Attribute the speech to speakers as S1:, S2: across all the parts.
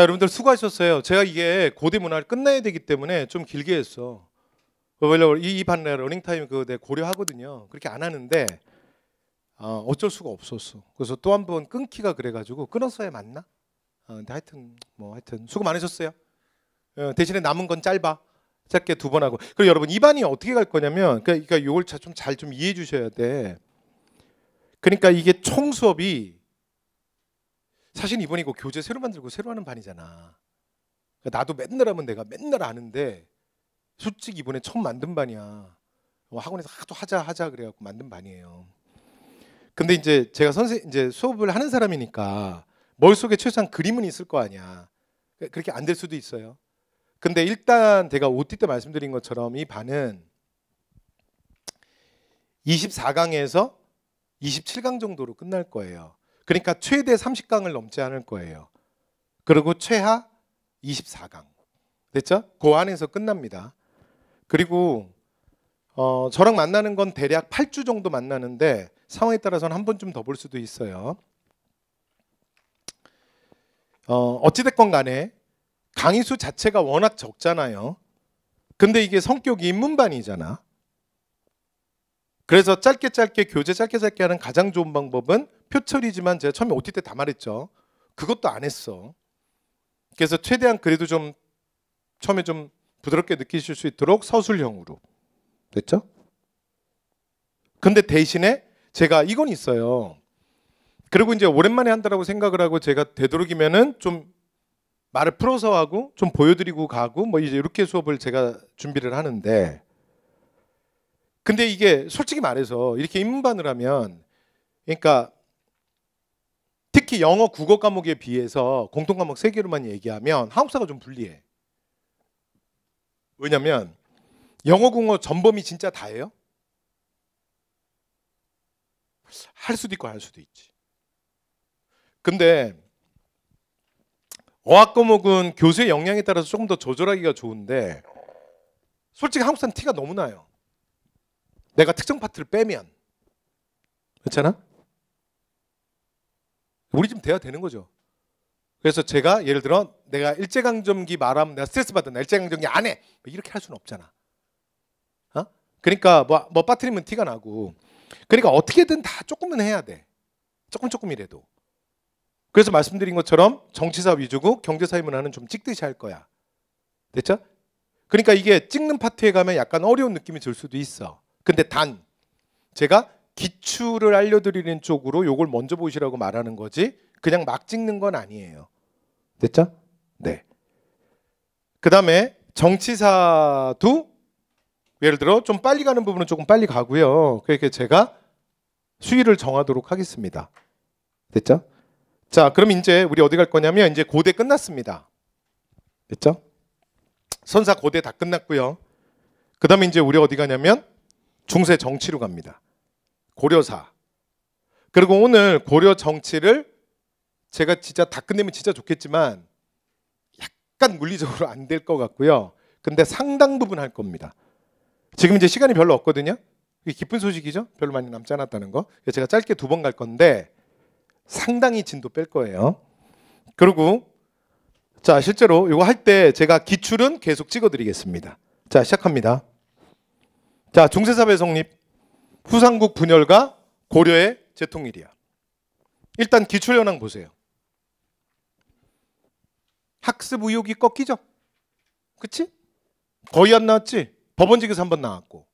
S1: 자, 여러분들 수고하셨어요. 제가 이게 고대 문화를 끝내야 되기 때문에 좀 길게 했어. 왜냐이 반내 러닝타임 그거 내 고려하거든요. 그렇게 안 하는데 어, 어쩔 수가 없었어. 그래서 또 한 번 끊기가 그래가지고 끊었어야 맞나? 어, 근데 하여튼 뭐 하여튼 수고 많으셨어요. 어, 대신에 남은 건 짧아. 짧게 두 번 하고. 그리고 여러분 이반이 어떻게 갈 거냐면 그러니까 이걸 그러니까 좀잘 좀 이해해 주셔야 돼. 그러니까 이게 총 수업이 사실 이번에 이거 교재 새로 만들고 새로 하는 반이잖아. 그러니까 나도 맨날 하면 내가 맨날 아는데 솔직히 이번에 처음 만든 반이야. 뭐 학원에서 하도 아, 하자 하자 그래갖고 만든 반이에요. 근데 이제 제가 선생 이제 수업을 하는 사람이니까 머릿속에 최소한 그림은 있을 거 아니야. 그, 그렇게 안 될 수도 있어요. 근데 일단 제가 OT 때 말씀드린 것처럼 이 반은 24강에서 27강 정도로 끝날 거예요. 그러니까 최대 30강을 넘지 않을 거예요. 그리고 최하 24강. 됐죠? 그 안에서 끝납니다. 그리고 어, 저랑 만나는 건 대략 8주 정도 만나는데 상황에 따라서는 한 번쯤 더 볼 수도 있어요. 어, 어찌됐건 간에 강의 수 자체가 워낙 적잖아요. 근데 이게 성격이 입문반이잖아. 그래서 짧게 짧게 교재 짧게 짧게 하는 가장 좋은 방법은 표철이지만 제가 처음에 OT 때다 말했죠. 그것도 안 했어. 그래서 최대한 그래도 좀 처음에 좀 부드럽게 느끼실 수 있도록 서술형으로 됐죠? 근데 대신에 제가 이건 있어요. 그리고 이제 오랜만에 한다라고 생각을 하고 제가 되도록이면은 좀 말을 풀어서 하고 좀 보여드리고 가고 뭐 이제 이렇게 수업을 제가 준비를 하는데 근데 이게 솔직히 말해서 이렇게 입문반을 하면 그러니까 특히 영어 국어 과목에 비해서 공통 과목 세 개로만 얘기하면 한국사가 좀 불리해. 왜냐면 영어 국어 전범이 진짜 다예요? 할 수도 있고 할 수도 있지. 근데 어학 과목은 교수의 역량에 따라서 조금 더 조절하기가 좋은데 솔직히 한국사는 티가 너무 나요. 내가 특정 파트를 빼면 그렇잖아? 우리 좀 돼야 되는 거죠. 그래서 제가 예를 들어 내가 일제강점기 말하면 내가 스트레스 받아. 나 일제강점기 안 해. 이렇게 할 수는 없잖아. 어? 그러니까 뭐, 뭐 빠뜨리면 티가 나고. 그러니까 어떻게든 다 조금은 해야 돼. 조금 조금이라도. 그래서 말씀드린 것처럼 정치사 위주고 경제사회문화는 좀 찍듯이 할 거야. 됐죠? 그러니까 이게 찍는 파트에 가면 약간 어려운 느낌이 들 수도 있어. 근데 단 제가 기출을 알려드리는 쪽으로 요걸 먼저 보시라고 말하는 거지 그냥 막 찍는 건 아니에요. 됐죠? 네. 그 다음에 정치사도 예를 들어 좀 빨리 가는 부분은 조금 빨리 가고요. 그렇게 제가 수위를 정하도록 하겠습니다. 됐죠? 자, 그럼 이제 우리 어디 갈 거냐면 이제 고대 끝났습니다. 됐죠? 선사 고대 다 끝났고요. 그 다음에 이제 우리 어디 가냐면 중세 정치로 갑니다. 고려사. 그리고 오늘 고려 정치를 제가 진짜 다 끝내면 진짜 좋겠지만 약간 물리적으로 안 될 것 같고요. 근데 상당 부분 할 겁니다. 지금 이제 시간이 별로 없거든요. 이게 기쁜 소식이죠. 별로 많이 남지 않았다는 거. 제가 짧게 두 번 갈 건데 상당히 진도 뺄 거예요. 그리고 자 실제로 이거 할 때 제가 기출은 계속 찍어드리겠습니다. 자 시작합니다. 자중세사배 성립. 후삼국 분열과 고려의 재통일이야. 일단 기출연황 보세요. 학습 의욕이 꺾이죠? 그치? 거의 안 나왔지? 법원직에서 한 번 나왔고.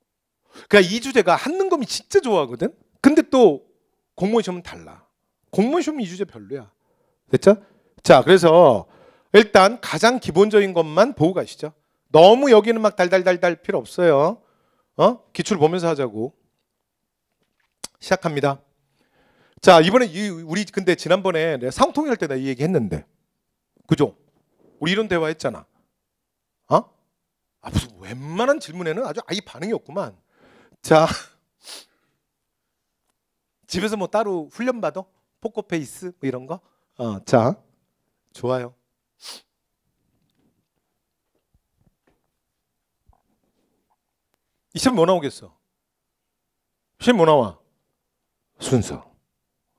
S1: 그니까이 주제가 한능검이 진짜 좋아하거든? 근데 또 공무원 시험은 달라. 공무원 시험은 이 주제 별로야. 됐죠? 자, 그래서 일단 가장 기본적인 것만 보고 가시죠. 너무 여기는 막 달달달달 필요 없어요. 어? 기출 보면서 하자고. 시작합니다. 자, 이번에 이, 우리 근데 지난번에 내가 상통할 때나 얘기 했는데. 그죠? 우리 이런 대화 했잖아. 어? 아, 무슨 웬만한 질문에는 아주 아예 반응이 없구만. 자. 집에서 뭐 따로 훈련 받아? 포커페이스 뭐 이런 거? 어, 자. 좋아요. 이 시험 뭐 나오겠어? 시험 뭐 나와? 순서.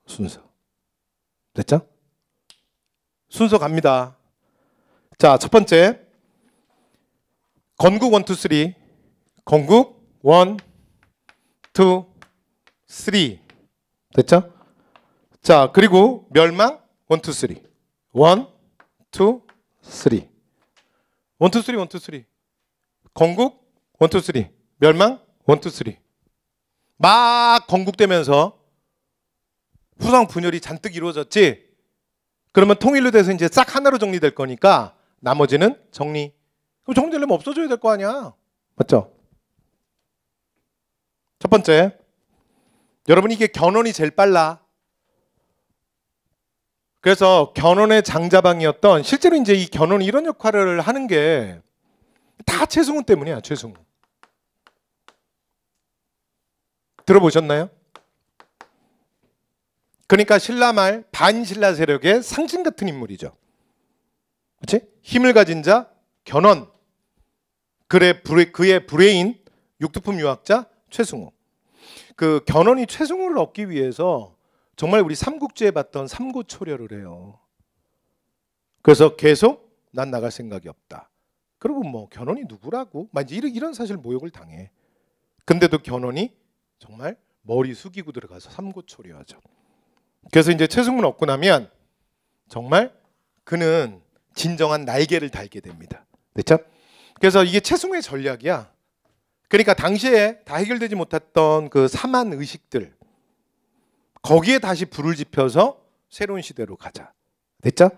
S1: 순서. 됐죠? 순서 갑니다. 자, 첫 번째. 건국 1, 2, 3. 건국 1, 2, 3. 됐죠? 자, 그리고 멸망 1, 2, 3. 1, 2, 3. 1, 2, 3, 1, 2, 3. 건국 1, 2, 3. 멸망 1, 2, 3. 막 건국되면서 후성 분열이 잔뜩 이루어졌지. 그러면 통일로 돼서 이제 싹 하나로 정리될 거니까 나머지는 정리. 그럼 정리되려면 없어져야 될 거 아니야. 맞죠? 첫 번째. 여러분 이게 견훤이 제일 빨라. 그래서 견훤의 장자방이었던 실제로 이제 이 견훤이 이런 역할을 하는 게 다 최승훈 때문이야, 최승훈. 들어보셨나요? 그러니까 신라말 반신라 세력의 상징 같은 인물이죠. 그렇지? 힘을 가진 자, 견훤. 그의 불의, 그의 브레인 육두품 유학자 최승우. 그 견훤이 최승우를 얻기 위해서 정말 우리 삼국지에 봤던 삼고초려를 해요. 그래서 계속 난 나갈 생각이 없다. 그리고 뭐 견훤이 누구라고? 막 이런 이런 사실 모욕을 당해. 근데도 견훤이 정말 머리 숙이고 들어가서 삼고초려하죠. 그래서 이제 최승문 얻고 나면 정말 그는 진정한 날개를 달게 됩니다. 됐죠? 그래서 이게 최승의 전략이야. 그러니까 당시에 다 해결되지 못했던 그 사만 의식들 거기에 다시 불을 지펴서 새로운 시대로 가자. 됐죠?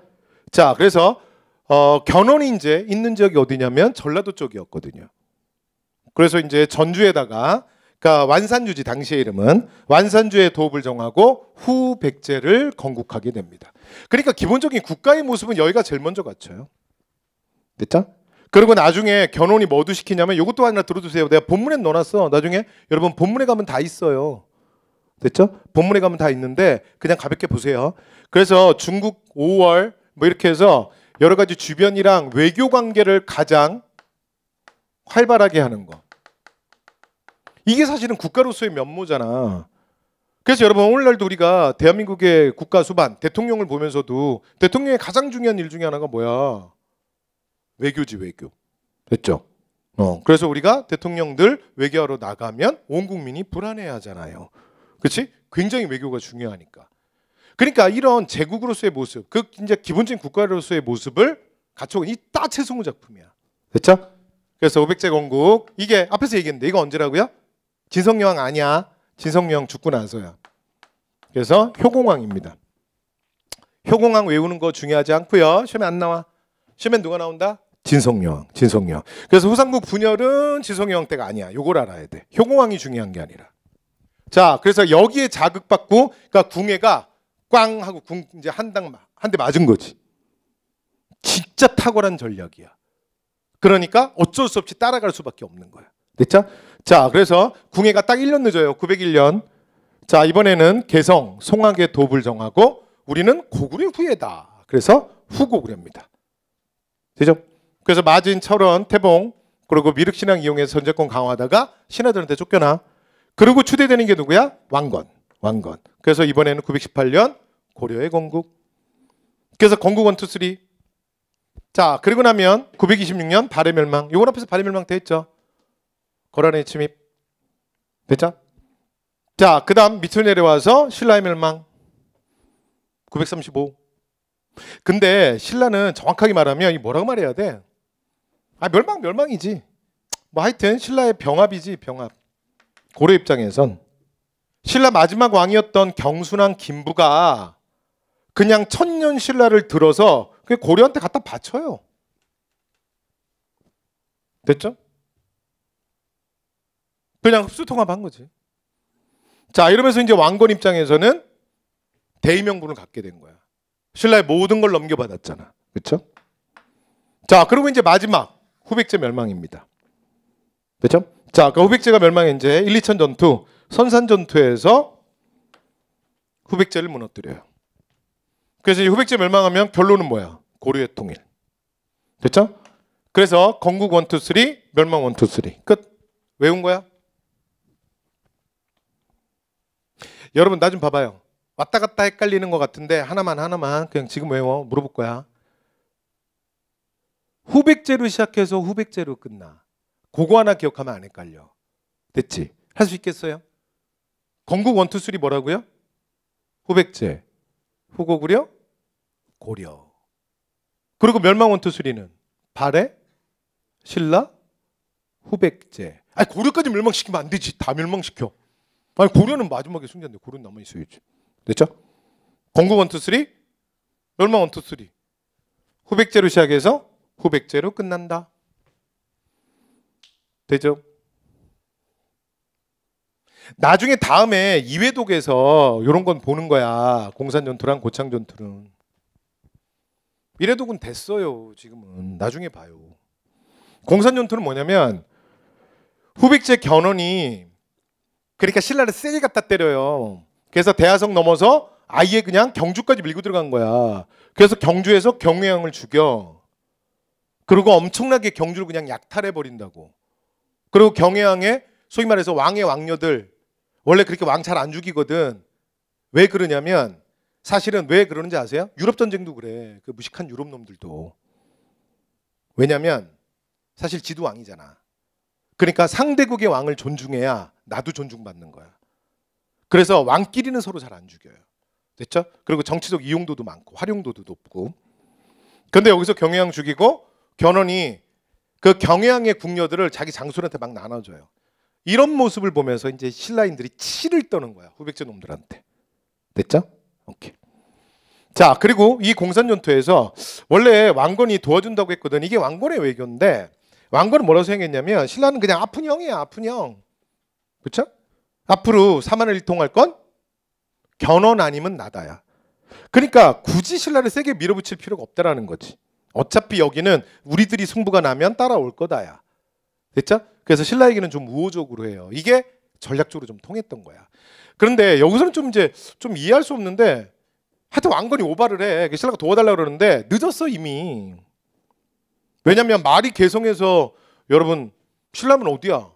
S1: 자, 그래서 어, 견훤이 이제 있는 지역이 어디냐면 전라도 쪽이었거든요. 그래서 이제 전주에다가 그러니까 완산유지 당시의 이름은 완산주의 도읍을 정하고 후 백제를 건국하게 됩니다. 그러니까 기본적인 국가의 모습은 여기가 제일 먼저 갖춰요. 됐죠? 그리고 나중에 견훤이 뭐도 시키냐면 이것도 하나 들어주세요. 내가 본문에 넣어놨어. 나중에 여러분 본문에 가면 다 있어요. 됐죠? 본문에 가면 다 있는데 그냥 가볍게 보세요. 그래서 중국 5월 뭐 이렇게 해서 여러 가지 주변이랑 외교 관계를 가장 활발하게 하는 거. 이게 사실은 국가로서의 면모잖아. 그래서 여러분 오늘날도 우리가 대한민국의 국가 수반 대통령을 보면서도 대통령의 가장 중요한 일 중에 하나가 뭐야? 외교지 외교. 됐죠? 어. 그래서 우리가 대통령들 외교하러 나가면 온 국민이 불안해 하잖아요. 그렇지? 굉장히 외교가 중요하니까. 그러니까 이런 제국으로서의 모습, 그 이제 기본적인 국가로서의 모습을 갖춰온 이 따채송우 작품이야. 됐죠? 그래서 500제 건국 이게 앞에서 얘기했는데 이거 언제라고요? 진성여왕 아니야. 진성여왕 죽고 나서야. 그래서 효공왕입니다. 효공왕 외우는 거 중요하지 않고요. 시험에 안 나와. 시험에 누가 나온다? 진성여왕, 진성여왕. 그래서 후삼국 분열은 진성여왕 때가 아니야. 요걸 알아야 돼. 효공왕이 중요한 게 아니라. 자, 그래서 여기에 자극받고, 그러니까 궁예가 꽝 하고 궁 이제 한당 한대 맞은 거지. 진짜 탁월한 전략이야. 그러니까 어쩔 수 없이 따라갈 수밖에 없는 거야. 됐죠? 자, 그래서 궁예가 딱 1년 늦어요. 901년. 자, 이번에는 개성, 송악의 돕을 정하고 우리는 고구려 후예다. 그래서 후고구려입니다. 되죠? 그래서 마진, 철원, 태봉 그리고 미륵신앙 이용해서 전제권 강화하다가 신하들한테 쫓겨나. 그리고 추대되는 게 누구야? 왕건. 왕건. 그래서 이번에는 918년 고려의 건국. 그래서 건국 원투 쓰리. 자, 그리고 나면 926년 발해 멸망. 요건 앞에서 발해 멸망 됐죠 고라니 침입. 됐죠? 자, 그 다음 밑으로 내려와서 신라의 멸망. 935. 근데 신라는 정확하게 말하면 뭐라고 말해야 돼? 아, 멸망, 멸망이지. 뭐 하여튼 신라의 병합이지, 병합. 고려 입장에선. 신라 마지막 왕이었던 경순왕 김부가 그냥 천년 신라를 들어서 고려한테 갖다 바쳐요. 됐죠? 그냥 흡수통합한 거지. 자, 이러면서 이제 왕건 입장에서는 대의명분을 갖게 된 거야. 신라의 모든 걸 넘겨받았잖아. 그렇죠? 자, 그리고 이제 마지막 후백제 멸망입니다. 그렇죠? 자, 그 후백제가 멸망해 이제 1, 2천 전투, 선산 전투에서 후백제를 무너뜨려요. 그래서 이 후백제 멸망하면 결론은 뭐야? 고려의 통일. 됐죠? 그래서 건국 1, 2, 3, 멸망 1, 2, 3. 끝. 외운 거야? 여러분 나 좀 봐봐요. 왔다 갔다 헷갈리는 것 같은데 하나만 하나만 그냥 지금 외워 뭐 물어볼 거야. 후백제로 시작해서 후백제로 끝나. 그거 하나 기억하면 안 헷갈려. 됐지? 할 수 있겠어요? 건국 원투 쓰리 뭐라고요? 후백제, 후고구려, 고려. 그리고 멸망 원투 쓰리는 발해, 신라, 후백제. 아 고려까지 멸망시키면 안 되지. 다 멸망시켜. 아니 고려는 마지막에 승자인데 고려는 남아 있어야지. 됐죠? 공구 원투 쓰리, 열마 원투 쓰리. 후백제로 시작해서 후백제로 끝난다. 되죠? 나중에 다음에 이회독에서 이런 건 보는 거야. 공산 전투랑 고창 전투는. 이회독은 됐어요. 지금은 나중에 봐요. 공산 전투는 뭐냐면 후백제 견훤이 그러니까 신라를 세게 갖다 때려요. 그래서 대하성 넘어서 아예 그냥 경주까지 밀고 들어간 거야. 그래서 경주에서 경외왕을 죽여. 그리고 엄청나게 경주를 그냥 약탈해 버린다고. 그리고 경외왕의 소위 말해서 왕의 왕녀들 원래 그렇게 왕 잘 안 죽이거든. 왜 그러냐면 사실은 왜 그러는지 아세요? 유럽 전쟁도 그래. 그 무식한 유럽 놈들도. 왜냐면 사실 지도 왕이잖아. 그러니까 상대국의 왕을 존중해야 나도 존중받는 거야. 그래서 왕끼리는 서로 잘 안 죽여요. 됐죠? 그리고 정치적 이용도도 많고 활용도도 높고. 근데 여기서 경외왕 죽이고 견훤이 그 경외왕의 궁녀들을 자기 장손한테 막 나눠줘요. 이런 모습을 보면서 이제 신라인들이 치를 떠는 거야 후백제 놈들한테. 됐죠? 오케이. 자 그리고 이 공산전투에서 원래 왕건이 도와준다고 했거든. 이게 왕건의 외교인데 왕건은 뭐라고 생각했냐면 신라는 그냥 아픈 형이야 아픈 형그쵸 앞으로 사만을 일통할 건 견훤 아니면 나다야 그러니까 굳이 신라를 세게 밀어붙일 필요가 없다라는 거지 어차피 여기는 우리들이 승부가 나면 따라올 거다야 됐죠? 그래서 신라 얘기는 좀 우호적으로 해요 이게 전략적으로 좀 통했던 거야 그런데 여기서는 좀 이제 좀 이해할 수 없는데 하여튼 왕건이 오바를 해 신라가 도와달라 고 그러는데 늦었어 이미 왜냐면 말이 개성에서 여러분 신라면 어디야?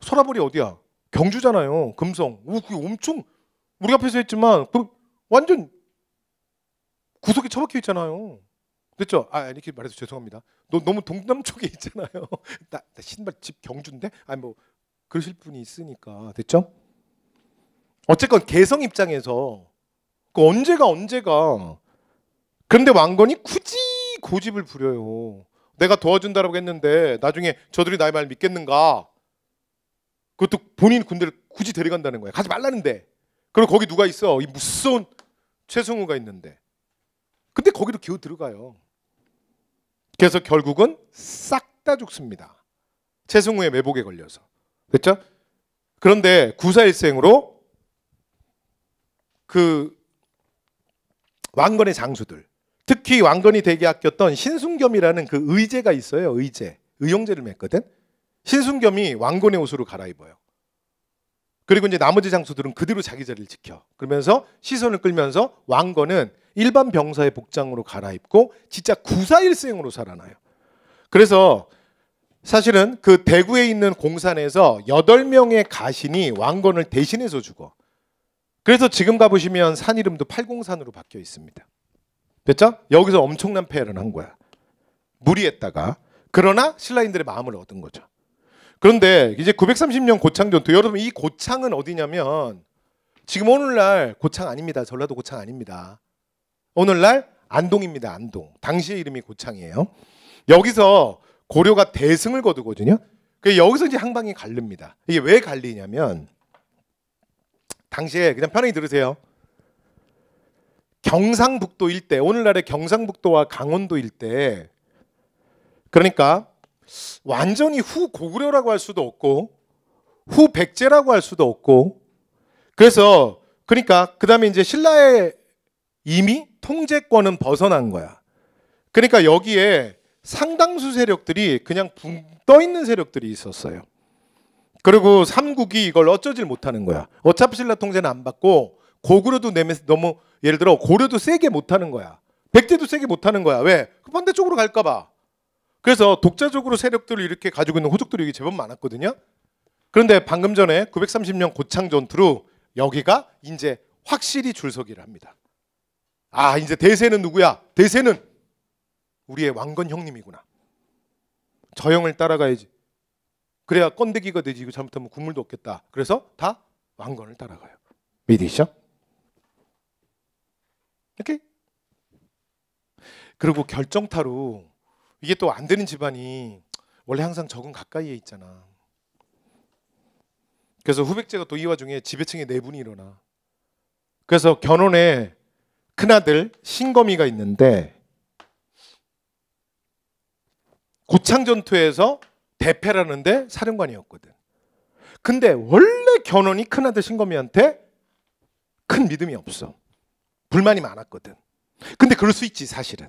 S1: 소라벌이 어디야? 경주잖아요. 금성. 우, 그게 엄청 우리 앞에서 했지만 그 완전 구석에 처박혀 있잖아요. 됐죠? 아, 이렇게 말해서 죄송합니다. 너, 너무 동남 쪽에 있잖아요. 나, 나 신발 집 경주인데? 아니 뭐 그러실 분이 있으니까 됐죠? 어쨌건 개성 입장에서 그 언제가 언제가 그런데 왕건이 굳이 고집을 부려요. 내가 도와준다라고 했는데 나중에 저들이 나의 말을 믿겠는가? 그것도 본인 군대를 굳이 데려간다는 거야. 가지 말라는데. 그리고 거기 누가 있어? 이 무서운 최승우가 있는데. 근데 거기도 기어 들어가요. 그래서 결국은 싹 다 죽습니다. 최승우의 매복에 걸려서. 됐죠? 그런데 구사일생으로 그 왕건의 장수들 특히 왕건이 되게 아꼈던 신순겸이라는 그 의제가 있어요. 의제. 의용제를 맺거든. 신순겸이 왕건의 옷으로 갈아입어요. 그리고 이제 나머지 장수들은 그대로 자기 자리를 지켜. 그러면서 시선을 끌면서 왕건은 일반 병사의 복장으로 갈아입고 진짜 구사일생으로 살아나요. 그래서 사실은 그 대구에 있는 공산에서 여덟 명의 가신이 왕건을 대신해서 죽어. 그래서 지금 가보시면 산 이름도 팔공산으로 바뀌어 있습니다. 됐죠? 여기서 엄청난 폐해를 한 거야. 무리했다가 그러나 신라인들의 마음을 얻은 거죠. 그런데 이제 930년 고창 전투 여러분 이 고창은 어디냐면 지금 오늘날 고창 아닙니다. 전라도 고창 아닙니다. 오늘날 안동입니다. 안동. 당시의 이름이 고창이에요. 여기서 고려가 대승을 거두거든요. 그 여기서 이제 항방이 갈립니다. 이게 왜 갈리냐면 당시에 그냥 편히 들으세요. 경상북도 일대 오늘날의 경상북도와 강원도 일대 그러니까 완전히 후고구려라고 할 수도 없고 후백제라고 할 수도 없고 그래서 그러니까 그다음에 이제 신라의 이미 통제권은 벗어난 거야. 그러니까 여기에 상당수 세력들이 그냥 붕 떠 있는 세력들이 있었어요. 그리고 삼국이 이걸 어쩌질 못하는 거야. 어차피 신라 통제는 안 받고 고구려도 내면서 너무 예를 들어 고려도 세게 못하는 거야. 백제도 세게 못하는 거야. 왜? 그 반대쪽으로 갈까봐. 그래서 독자적으로 세력들을 이렇게 가지고 있는 호족들이 여기 제법 많았거든요. 그런데 방금 전에 930년 고창 전투로 여기가 이제 확실히 줄서기를 합니다. 아, 이제 대세는 누구야? 대세는 우리의 왕건 형님이구나. 저 형을 따라가야지. 그래야 건데기가 되지. 이거 잘못하면 국물도 없겠다. 그래서 다 왕건을 따라가요. 믿으시죠? 이렇게 그리고 결정타로 이게 또 안 되는 집안이 원래 항상 적은 가까이에 있잖아. 그래서 후백제가 또 이 와중에 지배층에 내분이 네 일어나. 그래서 견훤에 큰아들 신검이가 있는데 고창 전투에서 대패라는데 사령관이었거든. 근데 원래 견훤이 큰아들 신검이한테 큰 믿음이 없어. 불만이 많았거든. 근데 그럴 수 있지, 사실은.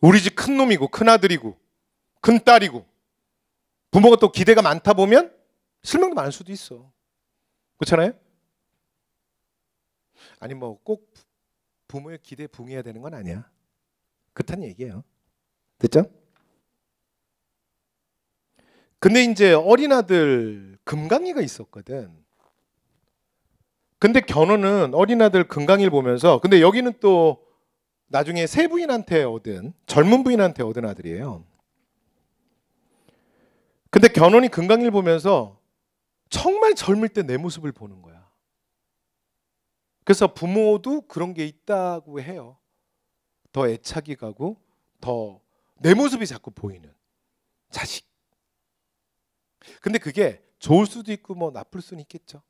S1: 우리 집 큰 놈이고, 큰 아들이고, 큰 딸이고, 부모가 또 기대가 많다 보면 실망도 많을 수도 있어. 그렇잖아요? 아니, 뭐, 꼭 부모의 기대에 붕해야 되는 건 아니야. 그렇다는 얘기예요. 됐죠? 근데 이제 어린아들 금강이가 있었거든. 근데 견훤은 어린아들 금강일 보면서 근데 여기는 또 나중에 새 부인한테 얻은 젊은 부인한테 얻은 아들이에요. 근데 견훤이 금강일 보면서 정말 젊을 때 내 모습을 보는 거야. 그래서 부모도 그런 게 있다고 해요. 더 애착이 가고 더 내 모습이 자꾸 보이는 자식. 근데 그게 좋을 수도 있고 뭐 나쁠 수는 있겠죠.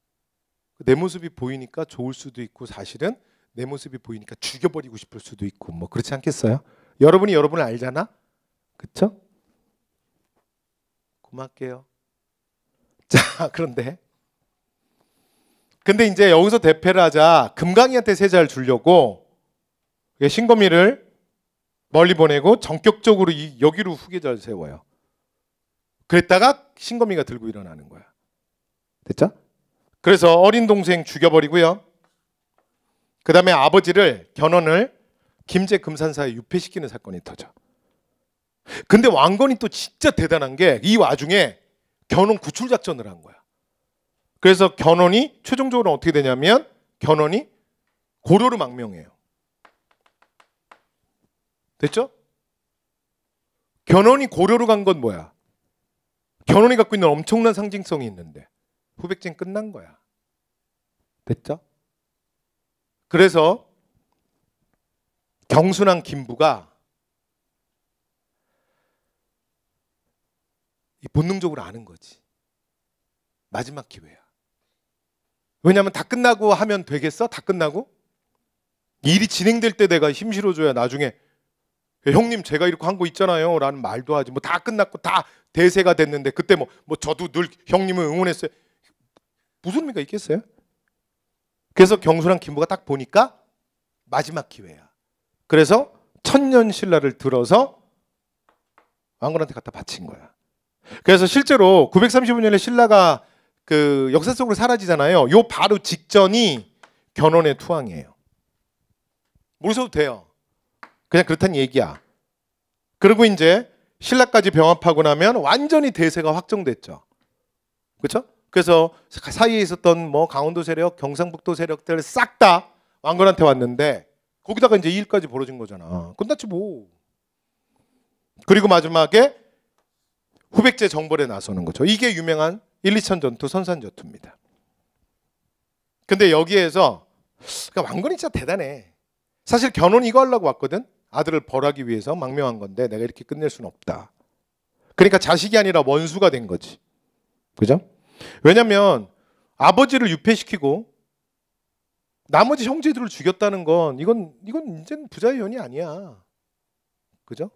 S1: 내 모습이 보이니까 좋을 수도 있고 사실은 내 모습이 보이니까 죽여버리고 싶을 수도 있고 뭐 그렇지 않겠어요? 여러분이 여러분을 알잖아, 그쵸? 고맙게요. 자 그런데 근데 이제 여기서 대패를 하자 금강이한테 세자를 주려고 예, 신검이를 멀리 보내고 전격적으로 이, 여기로 후계자를 세워요. 그랬다가 신검이가 들고 일어나는 거야. 됐죠? 그래서 어린 동생 죽여버리고요. 그 다음에 아버지를 견훤을 김제 금산사에 유폐시키는 사건이 터져. 근데 왕건이 또 진짜 대단한 게 이 와중에 견훤 구출 작전을 한 거야. 그래서 견훤이 최종적으로 어떻게 되냐면 견훤이 고려를 망명해요. 됐죠? 견훤이 고려로 간 건 뭐야? 견훤이 갖고 있는 엄청난 상징성이 있는데 후백진 끝난 거야. 됐죠? 그래서 경순왕 김부가 본능적으로 아는 거지. 마지막 기회야. 왜냐하면 다 끝나고 하면 되겠어? 다 끝나고? 일이 진행될 때 내가 힘 실어줘야 나중에 형님 제가 이렇게 한 거 있잖아요 라는 말도 하지 뭐 다 끝났고 다 대세가 됐는데 그때 뭐, 뭐 저도 늘 형님을 응원했어요 무슨 의미가 있겠어요? 그래서 경수랑 김부가 딱 보니까 마지막 기회야. 그래서 천년 신라를 들어서 왕건한테 갖다 바친 거야. 그래서 실제로 935년에 신라가 그 역사 속으로 사라지잖아요. 요 바로 직전이 견훤의 투항이에요. 모르셔도 돼요. 그냥 그렇단 얘기야. 그리고 이제 신라까지 병합하고 나면 완전히 대세가 확정됐죠. 그렇죠? 그래서 사이에 있었던 뭐 강원도 세력, 경상북도 세력들 싹 다 왕건한테 왔는데 거기다가 이제 일까지 벌어진 거잖아. 끝났지 뭐. 그리고 마지막에 후백제 정벌에 나서는 거죠. 이게 유명한 1, 2천 전투 선산 전투입니다. 근데 여기에서 그러니까 왕건이 진짜 대단해. 사실 견훤 이거 하려고 왔거든. 아들을 벌하기 위해서 망명한 건데 내가 이렇게 끝낼 수는 없다. 그러니까 자식이 아니라 원수가 된 거지. 그죠? 왜냐하면 아버지를 유폐시키고 나머지 형제들을 죽였다는 건 이건 이건 이제는 부자의 연이 아니야. 그죠?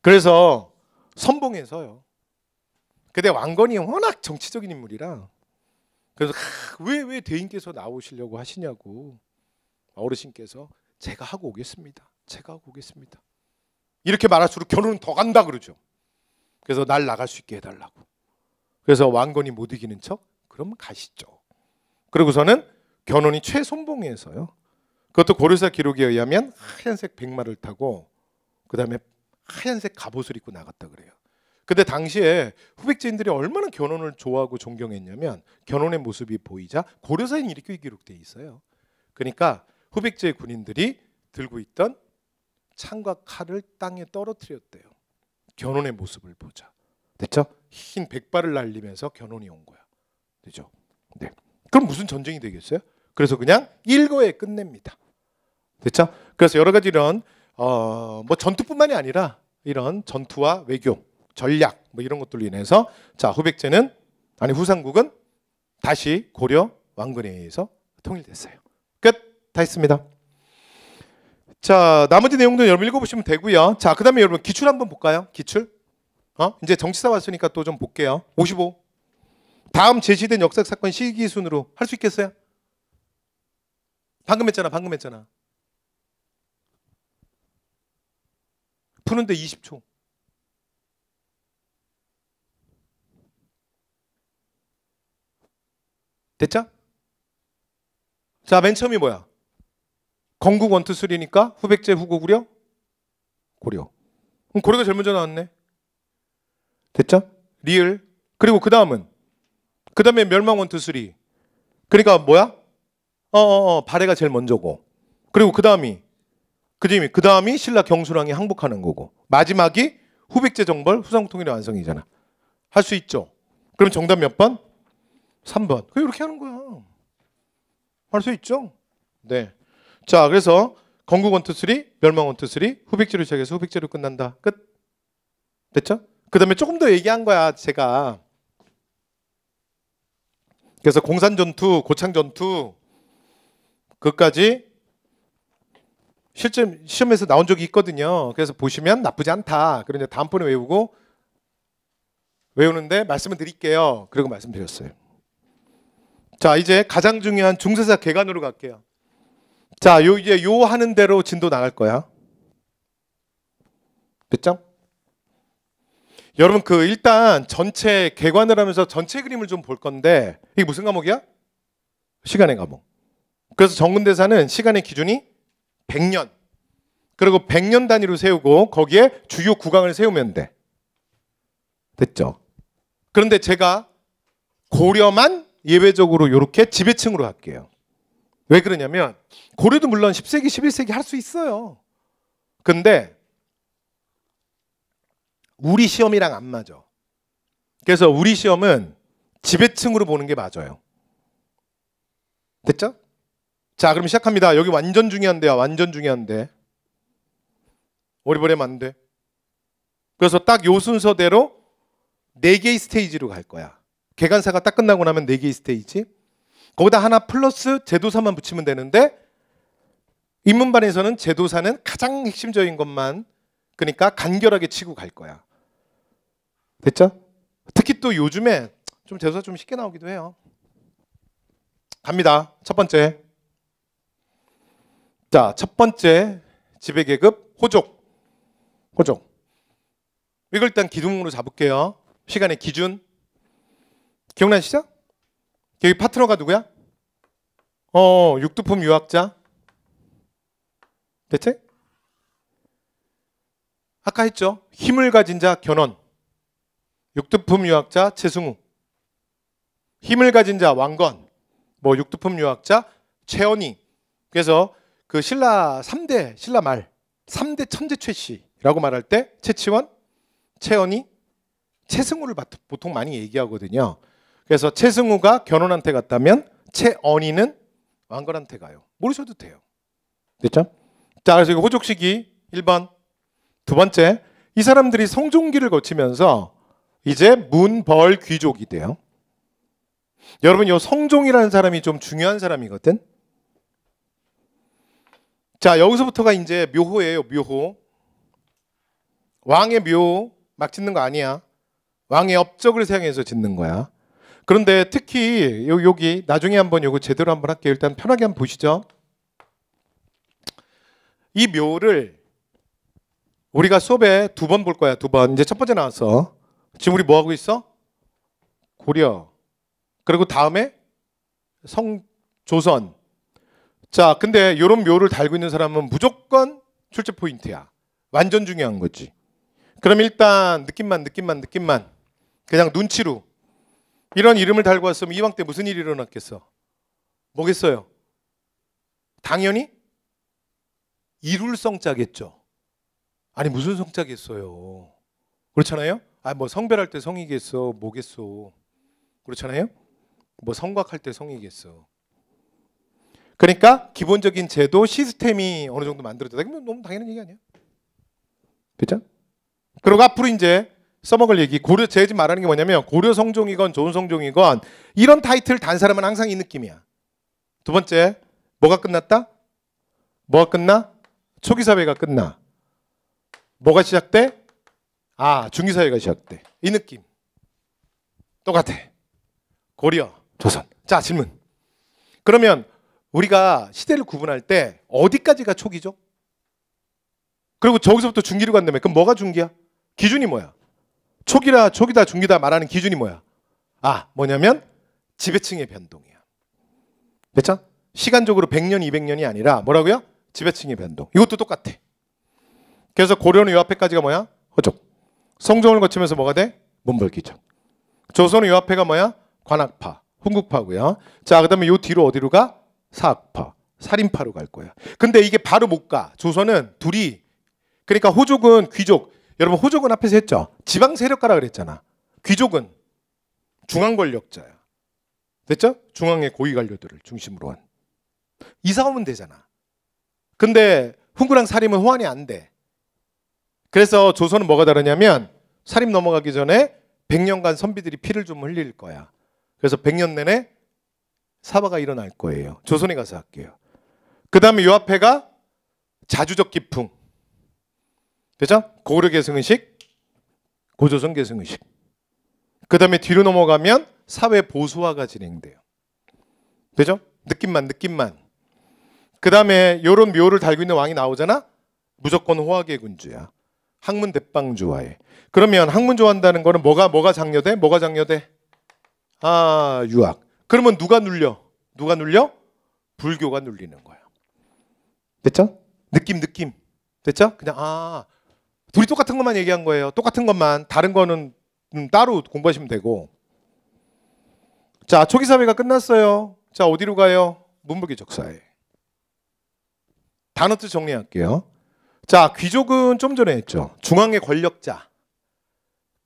S1: 그래서 선봉에서요. 그데 왕건이 워낙 정치적인 인물이라 그래서 왜왜 왜 대인께서 나오시려고 하시냐고 어르신께서 제가 하고 오겠습니다. 제가 하고 오겠습니다. 이렇게 말할수록 결혼은 더 간다 그러죠. 그래서 날 나갈 수 있게 해달라고. 그래서 왕건이 못 이기는 척 그럼 가시죠. 그리고서는 견훤이 최선봉에서요. 그것도 고려사 기록에 의하면 하얀색 백마를 타고 그다음에 하얀색 갑옷을 입고 나갔다 그래요. 근데 당시에 후백제인들이 얼마나 견훤을 좋아하고 존경했냐면 견훤의 모습이 보이자 고려사인 이렇게 기록돼 있어요. 그러니까 후백제 군인들이 들고 있던 창과 칼을 땅에 떨어뜨렸대요. 견훤의 모습을 보자. 됐죠? 흰 백발을 날리면서 견훤이 온 거야. 되죠? 네. 그럼 무슨 전쟁이 되겠어요? 그래서 그냥 일거에 끝냅니다. 됐죠? 그래서 여러 가지 이런 어, 뭐 전투뿐만이 아니라 이런 전투와 외교, 전략 뭐 이런 것들로 인해서 자 후백제는 아니 후삼국은 다시 고려 왕건에 의해서 통일됐어요. 끝. 다 했습니다. 자, 나머지 내용도 여러분 읽어보시면 되고요. 자, 그 다음에 여러분 기출 한번 볼까요? 기출. 어? 이제 정치사 왔으니까 또 좀 볼게요. 55. 다음 제시된 역사 사건 시기 순으로 할 수 있겠어요? 방금 했잖아. 방금 했잖아. 푸는데 20초. 됐죠? 자, 맨 처음이 뭐야? 건국 원투 쓰리니까 후백제 후고 구려 고려. 그럼 고려가 젊은 전저 나왔네. 됐죠? 리을 그리고 그 다음은 그 다음에 멸망 원투 수리 그러니까 뭐야? 어어어 어, 어, 발해가 제일 먼저고 그리고 그 다음이 그지 그 다음이 신라 경수왕이 항복하는 거고 마지막이 후백제 정벌 후상통일의 완성이잖아 할 수 있죠 그럼 정답 몇 번? 3번 그 이렇게 하는 거야 할 수 있죠 네자 그래서 건국 원투 수리 멸망 원투 수리 후백제로 시작해서 후백제로 끝난다 끝 됐죠? 그다음에 조금 더 얘기한 거야 제가. 그래서 공산 전투, 고창 전투 그까지 실제 시험에서 나온 적이 있거든요. 그래서 보시면 나쁘지 않다. 그런데 다음번에 외우고 외우는데 말씀을 드릴게요. 그리고 말씀드렸어요. 자, 이제 가장 중요한 중세사 개관으로 갈게요. 자, 요 이제 요 하는 대로 진도 나갈 거야. 됐죠? 여러분 그 일단 전체 개관을 하면서 전체 그림을 좀 볼 건데 이게 무슨 과목이야? 시간의 과목. 그래서 정근대사는 시간의 기준이 100년. 그리고 100년 단위로 세우고 거기에 주요 구강을 세우면 돼. 됐죠? 그런데 제가 고려만 예외적으로 이렇게 지배층으로 할게요. 왜 그러냐면 고려도 물론 10세기, 11세기 할 수 있어요. 근데 우리 시험이랑 안 맞아. 그래서 우리 시험은 지배층으로 보는 게 맞아요. 됐죠? 자, 그럼 시작합니다. 여기 완전 중요한데요. 완전 중요한데. 오리버리면 안 돼. 그래서 딱 요 순서대로 네 개의 스테이지로 갈 거야. 개간사가 딱 끝나고 나면 네 개의 스테이지. 거기다 하나 플러스 제도사만 붙이면 되는데 입문반에서는 제도사는 가장 핵심적인 것만 그러니까 간결하게 치고 갈 거야. 됐죠? 특히 또 요즘에 좀 대사 좀 쉽게 나오기도 해요. 갑니다. 첫 번째. 자, 첫 번째 지배 계급 호족. 호족. 이걸 일단 기둥으로 잡을게요. 시간의 기준. 기억나시죠? 여기 파트너가 누구야? 어, 육두품 유학자. 대체? 아까 했죠? 힘을 가진 자 견원. 육두품 유학자 최승우 힘을 가진 자 왕건 뭐 육두품 유학자 최원희 그래서 그 신라 3대 신라 말 3대 천재 최씨라고 말할 때 최치원 최원희 최승우를 보통 많이 얘기하거든요 그래서 최승우가 견훤한테 갔다면 최언희는 왕건한테 가요 모르셔도 돼요 됐죠? 자 그래서 호족식이 1번 두 번째 이 사람들이 성종기를 거치면서 이제 문벌 귀족이 돼요. 여러분, 요 성종이라는 사람이 좀 중요한 사람이거든. 자, 여기서부터가 이제 묘호예요, 묘호. 왕의 묘, 막 짓는 거 아니야. 왕의 업적을 사용해서 짓는 거야. 그런데 특히 요, 여기 나중에 한번 요거 제대로 한번 할게요. 일단 편하게 한번 보시죠. 이 묘를 우리가 수업에 두 번 볼 거야. 두 번. 이제 첫 번째 나왔어. 지금 우리 뭐 하고 있어? 고려. 그리고 다음에 성조선. 자, 근데 요런 묘를 달고 있는 사람은 무조건 출제 포인트야. 완전 중요한 거지. 그럼 일단 느낌만 느낌만 느낌만 그냥 눈치로 이런 이름을 달고 왔으면 이왕 때 무슨 일이 일어났겠어? 뭐겠어요? 당연히 이룰 성자겠죠. 아니 무슨 성자겠어요. 그렇잖아요? 아뭐 성별할 때 성이겠어 뭐겠어 그렇잖아요. 뭐 성곽할 때 성이겠어. 그러니까 기본적인 제도 시스템이 어느 정도 만들어졌다. 그러 뭐 너무 당연한 얘기 아니에요 그죠? 그리고 앞으로 이제 써먹을 얘기 고려 제지 말하는 게 뭐냐면 고려 성종이건 좋은 성종이건 이런 타이틀 단 사람은 항상 이 느낌이야. 두 번째 뭐가 끝났다? 뭐가 끝나? 초기사회가 끝나. 뭐가 시작돼? 아, 중기사회가 시작돼. 이 느낌. 똑같아. 고려, 조선. 자, 질문. 그러면 우리가 시대를 구분할 때 어디까지가 초기죠? 그리고 저기서부터 중기로 간다며. 그럼 뭐가 중기야? 기준이 뭐야? 초기라, 초기다, 중기다 말하는 기준이 뭐야? 아, 뭐냐면 지배층의 변동이야. 됐죠? 시간적으로 100년, 200년이 아니라 뭐라고요? 지배층의 변동. 이것도 똑같아. 그래서 고려는 요 앞에까지가 뭐야? 호족. 성종을 거치면서 뭐가 돼? 문벌기전. 조선 요 앞에가 뭐야? 관악파, 훈국파고요. 자, 그다음에 요 뒤로 어디로 가? 사학파, 살인파로 갈 거야. 근데 이게 바로 못 가. 조선은 둘이 그러니까 호족은 귀족. 여러분 호족은 앞에서 했죠. 지방 세력가라 그랬잖아. 귀족은 중앙 권력자야. 됐죠? 중앙의 고위 관료들을 중심으로 한. 이사 오면 되잖아. 근데 훈구랑 살인은 호환이 안 돼. 그래서 조선은 뭐가 다르냐면 사립 넘어가기 전에 100년간 선비들이 피를 좀 흘릴 거야. 그래서 100년 내내 사바가 일어날 거예요. 조선에 가서 할게요. 그 다음에 요 앞에가 자주적 기풍. 그죠? 고구려 계승의식, 고조선 계승의식. 그 다음에 뒤로 넘어가면 사회 보수화가 진행돼요. 그죠? 느낌만, 느낌만. 그 다음에 요런 묘를 달고 있는 왕이 나오잖아? 무조건 호화계 군주야. 학문 대빵 좋아해. 그러면 학문 좋아한다는 거는 뭐가 뭐가 장려돼? 뭐가 장려돼? 아 유학. 그러면 누가 눌려? 누가 눌려? 불교가 눌리는 거야. 됐죠? 느낌 느낌. 됐죠? 그냥 아 둘이 똑같은 것만 얘기한 거예요. 똑같은 것만 다른 거는 음, 따로 공부하시면 되고. 자 초기 사회가 끝났어요. 자 어디로 가요? 문부기 적사에. 단어뜻 정리할게요. 자, 귀족은 좀 전에 했죠. 중앙의 권력자.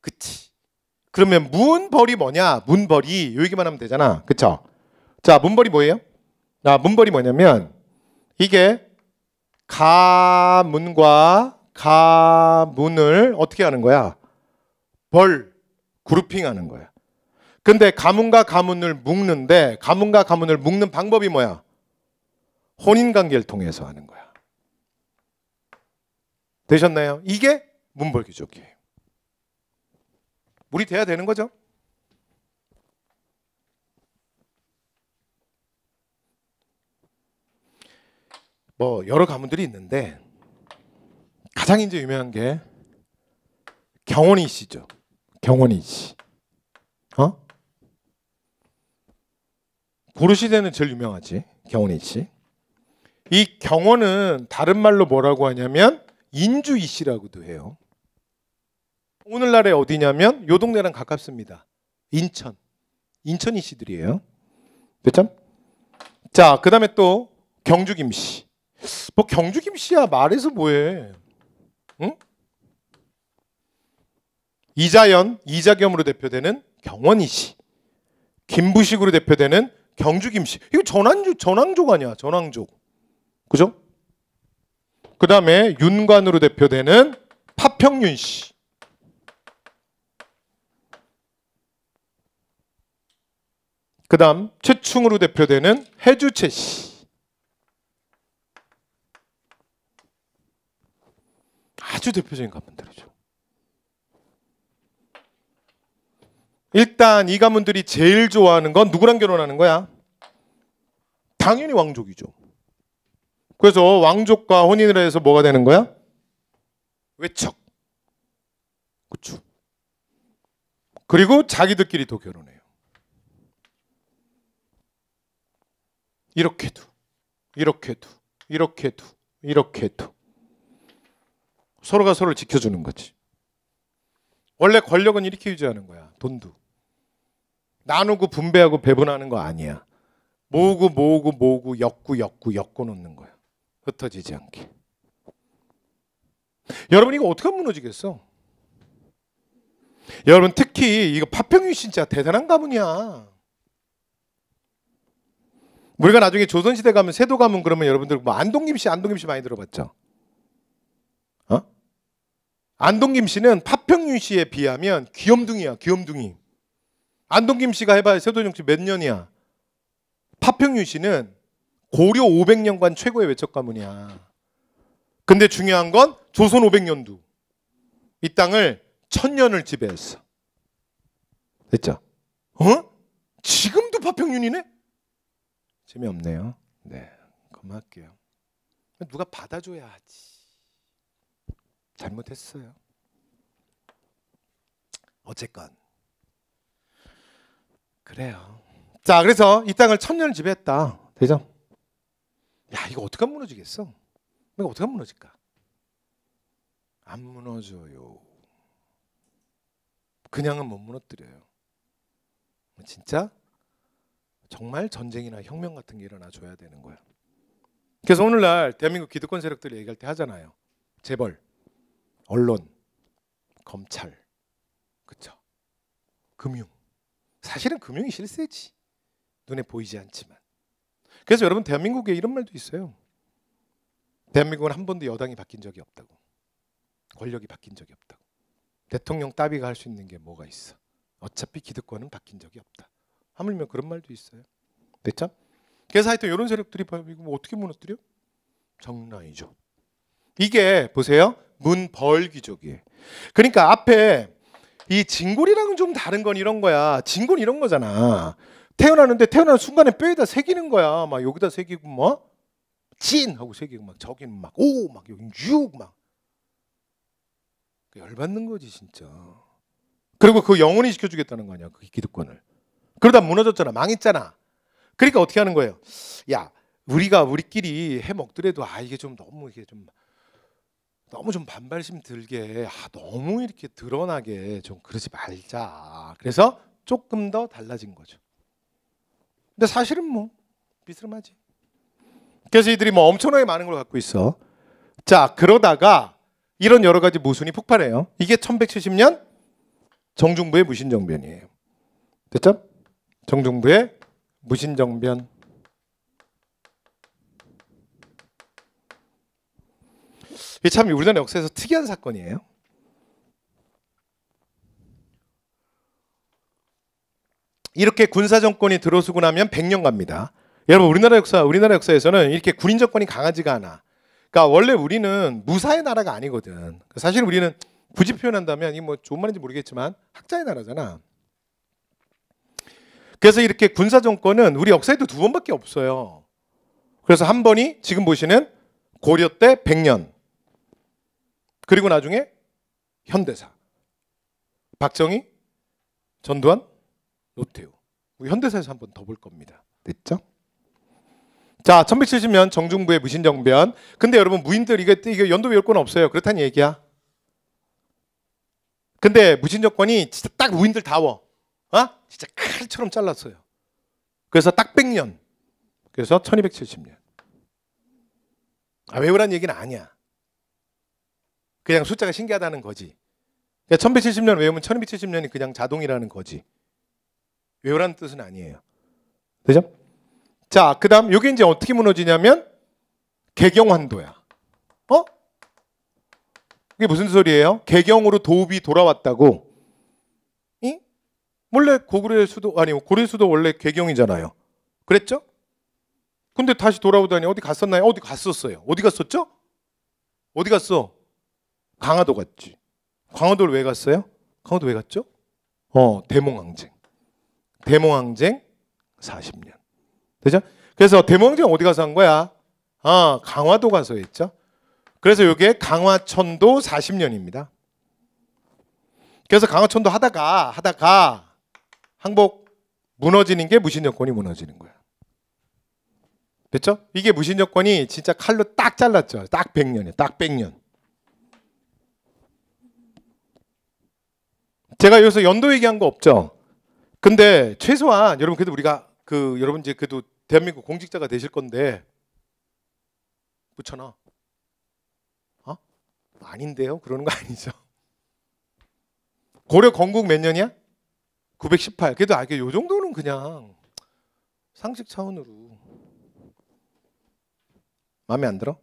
S1: 그치. 그러면 문벌이 뭐냐? 문벌이 요 얘기만 하면 되잖아. 그쵸? 자, 문벌이 뭐예요? 자, 아, 문벌이 뭐냐면 이게 가문과 가문을 어떻게 하는 거야? 벌 그룹핑 하는 거야. 근데 가문과 가문을 묶는데 가문과 가문을 묶는 방법이 뭐야? 혼인 관계를 통해서 하는 거야. 되셨나요? 이게 문벌교조기예요. 물이 돼야 되는 거죠. 뭐 여러 가문들이 있는데 가장 이제 유명한 게 경원이 씨죠. 경원이 씨. 어? 고려 시대는 제일 유명하지. 경원이 씨. 이 경원은 다른 말로 뭐라고 하냐면 인주이씨라고도 해요. 오늘날에 어디냐면 요 동네랑 가깝습니다. 인천. 인천이씨들이에요. 됐죠? 자, 그 다음에 또 경주 김씨. 뭐 경주 김씨야 말해서 뭐해? 응? 이자연, 이자겸으로 대표되는 경원이씨. 김부식으로 대표되는 경주 김씨. 이거 전환조, 전왕족 아니야, 전왕족. 그죠? 그 다음에 윤관으로 대표되는 파평윤 씨. 그 다음 최충으로 대표되는 해주채 씨. 아주 대표적인 가문들이죠. 일단 이 가문들이 제일 좋아하는 건 누구랑 결혼하는 거야? 당연히 왕족이죠. 그래서 왕족과 혼인을 해서 뭐가 되는 거야? 외척. 그쵸. 그리고 자기들끼리 또 결혼해요. 이렇게도, 이렇게도, 이렇게도, 이렇게도. 서로가 서로를 지켜주는 거지. 원래 권력은 이렇게 유지하는 거야. 돈도. 나누고 분배하고 배분하는 거 아니야. 모으고 모으고 모으고 엮고 엮고 엮어 놓는 거야. 흩어지지 않게. 여러분 이거 어떻게 무너지겠어? 여러분 특히 이거 파평이 진짜 대단한 가문이야. 우리가 나중에 조선시대 가면 세도 가면 그러면 여러분들 뭐 안동김씨 안동김씨 많이 들어봤죠? 어? 안동김씨는 파평윤씨에 비하면 귀염둥이야 귀염둥이. 안동김씨가 해봐야 세도 정치 몇 년이야. 파평윤씨는 고려 500년간 최고의 외척 가문이야. 근데 중요한 건 조선 500년도 이 땅을 천년을 지배했어. 됐죠? 어? 지금도 파평윤이네? 재미없네요. 네, 고맙게요 누가 받아줘야 하지. 잘못했어요. 어쨌건 그래요. 자, 그래서 이 땅을 천년 을 지배했다. 되죠? 야 이거 어떻게 무너지겠어? 내가 어떻게 무너질까? 안 무너져요. 그냥은 못 무너뜨려요. 진짜 정말 전쟁이나 혁명 같은 게 일어나 줘야 되는 거야. 그래서 오늘날 대한민국 기득권 세력들 얘기할 때 하잖아요. 재벌, 언론, 검찰, 그쵸? 금융. 사실은 금융이 실세지. 눈에 보이지 않지만. 그래서 여러분 대한민국에 이런 말도 있어요. 대한민국은 한 번도 여당이 바뀐 적이 없다고. 권력이 바뀐 적이 없다고. 대통령 따비가 할 수 있는 게 뭐가 있어? 어차피 기득권은 바뀐 적이 없다. 하물며 그런 말도 있어요. 됐죠? 그래서 하여튼 이런 세력들이 뭐 어떻게 무너뜨려? 장난이죠. 이게 보세요. 문벌기족이에요. 그러니까 앞에 이 진골이랑은 좀 다른 건 이런 거야. 진골 이런 거잖아. 태어나는데 태어나는 순간에 뼈에다 새기는 거야. 막 여기다 새기고 뭐 진! 하고 새기고 막 저긴 막 오! 막여기 육! 막 그 열받는 거지 진짜. 그리고 그 영원히 지켜주겠다는 거 아니야 그 기득권을. 그러다 무너졌잖아 망했잖아. 그러니까 어떻게 하는 거예요? 야 우리가 우리끼리 해 먹더라도 아 이게 좀 너무 이게 좀 너무 좀 반발심 들게 아 너무 이렇게 드러나게 좀 그러지 말자. 그래서 조금 더 달라진 거죠. 근데 사실은 뭐 비스름하지. 그래서 이들이 뭐 엄청나게 많은 걸 갖고 있어. 자, 그러다가 이런 여러 가지 모순이 폭발해요. 이게 1170년 정중부의 무신정변이에요. 됐죠? 정중부의 무신정변. 이게 참 우리나라 역사에서 특이한 사건이에요. 이렇게 군사 정권이 들어서고 나면 100년 갑니다. 여러분 우리나라 역사 우리나라 역사에서는 이렇게 군인 정권이 강하지가 않아. 그러니까 원래 우리는 무사의 나라가 아니거든. 사실 우리는 굳이 표현한다면 이뭐 좋은 말인지 모르겠지만 학자의 나라잖아. 그래서 이렇게 군사 정권은 우리 역사에도 두 번밖에 없어요. 그래서 한 번이 지금 보시는 고려 때 100년. 그리고 나중에 현대사. 박정희, 전두환, 노태우. 현대사에서 한 번 더 볼 겁니다. 됐죠? 자, 1170년 정중부의 무신정변. 근데 여러분 무인들 이게 이게 연도 외울 건 없어요. 그렇다는 얘기야. 근데 무신정권이 진짜 딱 무인들 다워. 어? 진짜 칼처럼 잘랐어요. 그래서 딱 100년. 그래서 1270년. 아, 외우란 얘기는 아니야. 그냥 숫자가 신기하다는 거지. 그러니까 1170년 외우면 1270년이 그냥 자동이라는 거지. 외우라는 뜻은 아니에요. 되죠? 자, 그 다음, 요게 이제 어떻게 무너지냐면, 개경환도야. 어? 이게 무슨 소리예요? 개경으로 도읍이 돌아왔다고. 이? 원래 고구려 수도, 아니, 고려 수도 원래 개경이잖아요. 그랬죠? 근데 다시 돌아오다니 어디 갔었나요? 어디 갔었어요. 어디 갔었죠? 어디 갔어? 강화도 갔지. 강화도를 왜 갔어요? 강화도 왜 갔죠? 어, 대몽항쟁. 대몽항쟁 40년. 되죠? 그래서 대몽항쟁 어디 가서 한 거야? 아, 강화도 가서 했죠. 그래서 이게 강화천도 40년입니다. 그래서 강화천도 하다가 하다가 항복 무너지는 게 무신 여권이 무너지는 거야. 됐죠? 이게 무신 여권이 진짜 칼로 딱 잘랐죠. 딱 100년에 딱 100년. 제가 여기서 연도 얘기한 거 없죠? 근데 최소한 여러분 그래도 우리가 그 여러분 이제 그래도 대한민국 공직자가 되실 건데 붙여놔. 어? 아닌데요? 그러는 거 아니죠. 고려 건국 몇 년이야? 918. 그래도 아, 이게 요 정도는 그냥 상식 차원으로. 마음에 안 들어?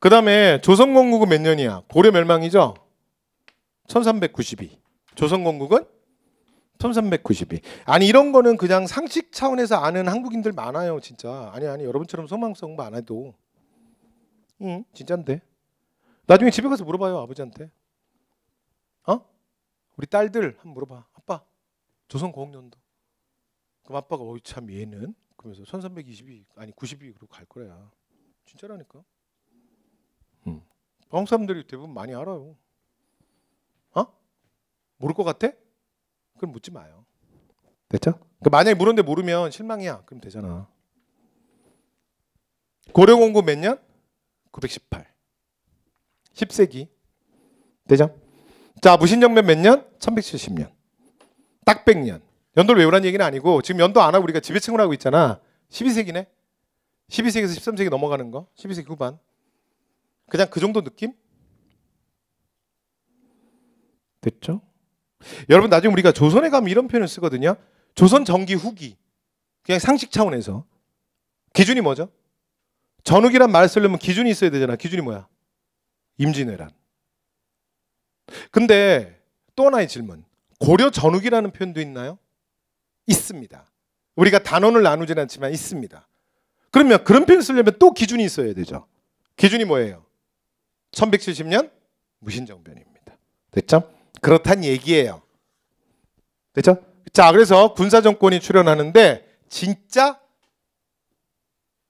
S1: 그 다음에 조선건국은 몇 년이야? 고려 멸망이죠? 1392. 조선건국은 1392. 아니 이런 거는 그냥 상식 차원에서 아는 한국인들 많아요, 진짜. 아니 아니 여러분처럼 소망성 많아도 뭐 응, 진짠데. 나중에 집에 가서 물어봐요, 아버지한테. 어? 우리 딸들 한번 물어봐. 아빠. 조선 공학년도. 그럼 아빠가 어이 참 얘는 그러면서 1322 아니 92그러갈 거야. 진짜라니까. 응. 음. 한 사람들이 대부분 많이 알아요. 어? 모를 것 같아? 그럼 묻지 마요. 됐죠? 그러니까 만약에 물었는데 모르면 실망이야. 그럼 되잖아. 고려공고 몇 년? 918. 10세기. 되죠? 자, 무신정변 몇 년? 1170년. 딱 100년. 연도를 외우라는 얘기는 아니고 지금 연도 안 하고 우리가 지배층을 하고 있잖아. 12세기네. 12세기에서 13세기 넘어가는 거. 12세기 후반. 그냥 그 정도 느낌? 됐죠? 여러분 나중에 우리가 조선에 가면 이런 표현을 쓰거든요. 조선 정기 후기. 그냥 상식 차원에서. 기준이 뭐죠? 전후기란 말 쓰려면 기준이 있어야 되잖아. 기준이 뭐야? 임진왜란. 근데 또 하나의 질문. 고려 전후기라는 표현도 있나요? 있습니다. 우리가 단원을 나누진 않지만 있습니다. 그러면 그런 표현 쓰려면 또 기준이 있어야 되죠. 기준이 뭐예요? 1170년 무신정변입니다. 됐죠? 그렇단 얘기예요. 됐죠? 자, 그래서 군사 정권이 출현하는데 진짜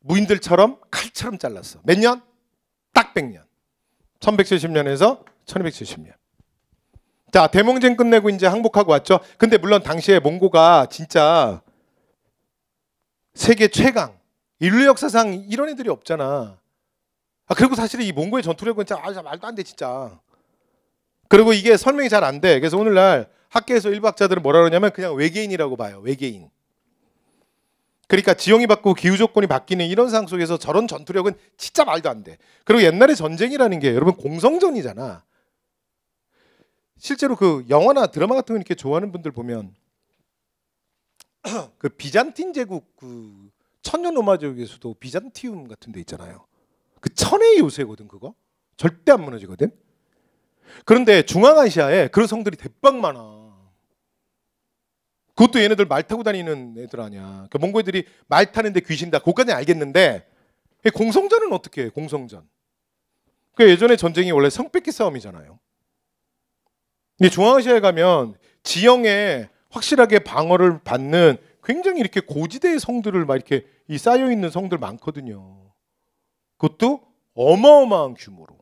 S1: 무인들처럼 칼처럼 잘랐어. 몇 년? 딱 100년. 1170년에서 1270년. 자, 대몽쟁 끝내고 이제 항복하고 왔죠. 근데 물론 당시에 몽고가 진짜 세계 최강 인류 역사상 이런 애들이 없잖아. 아, 그리고 사실 이 몽고의 전투력은 진짜 아, 말도 안돼 진짜. 그리고 이게 설명이 잘 안 돼. 그래서 오늘날 학계에서 일박자들은 뭐라 그러냐면 그냥 외계인이라고 봐요. 외계인. 그러니까 지형이 바뀌고 기후 조건이 바뀌는 이런 상황 속에서 저런 전투력은 진짜 말도 안 돼. 그리고 옛날에 전쟁이라는 게 여러분 공성전이잖아. 실제로 그 영화나 드라마 같은 거 이렇게 좋아하는 분들 보면 그 비잔틴 제국 그 천년 로마 제국에서도 비잔티움 같은 데 있잖아요. 그 천의 요새거든 그거. 절대 안 무너지거든. 그런데 중앙아시아에 그런 성들이 대빵 많아. 그것도 얘네들 말 타고 다니는 애들 아니야. 그 그러니까 몽고 애들이 말 타는데 귀신다. 그것까지 알겠는데 공성전은 어떻게 해? 공성전. 그 예전에 전쟁이 원래 성뺏기 싸움이잖아요. 근데 중앙아시아에 가면 지형에 확실하게 방어를 받는 굉장히 이렇게 고지대의 성들을 막 이렇게 이 쌓여 있는 성들 많거든요. 그것도 어마어마한 규모로.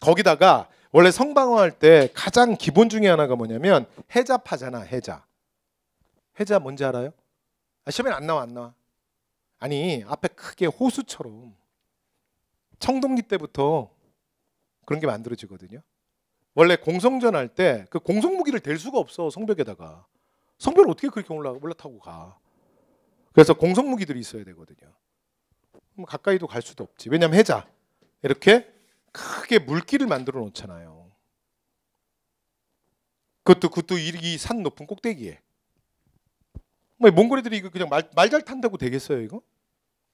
S1: 거기다가 원래 성방어할 때 가장 기본 중에 하나가 뭐냐면 해자파잖아 해자. 해자 뭔지 알아요? 아, 시험엔 안 나와 안 나와. 아니 앞에 크게 호수처럼 청동기 때부터 그런 게 만들어지거든요. 원래 공성전 할 때 그 공성 무기를 댈 수가 없어 성벽에다가 성벽을 어떻게 그렇게 올라 올라타고 가. 그래서 공성 무기들이 있어야 되거든요. 가까이도 갈 수도 없지. 왜냐면 해자 이렇게 크게 물길을 만들어 놓잖아요. 그것도 그것도 이 산 높은 꼭대기에. 뭐 몽골애들이 이거 그냥 말잘 탄다고 되겠어요 이거?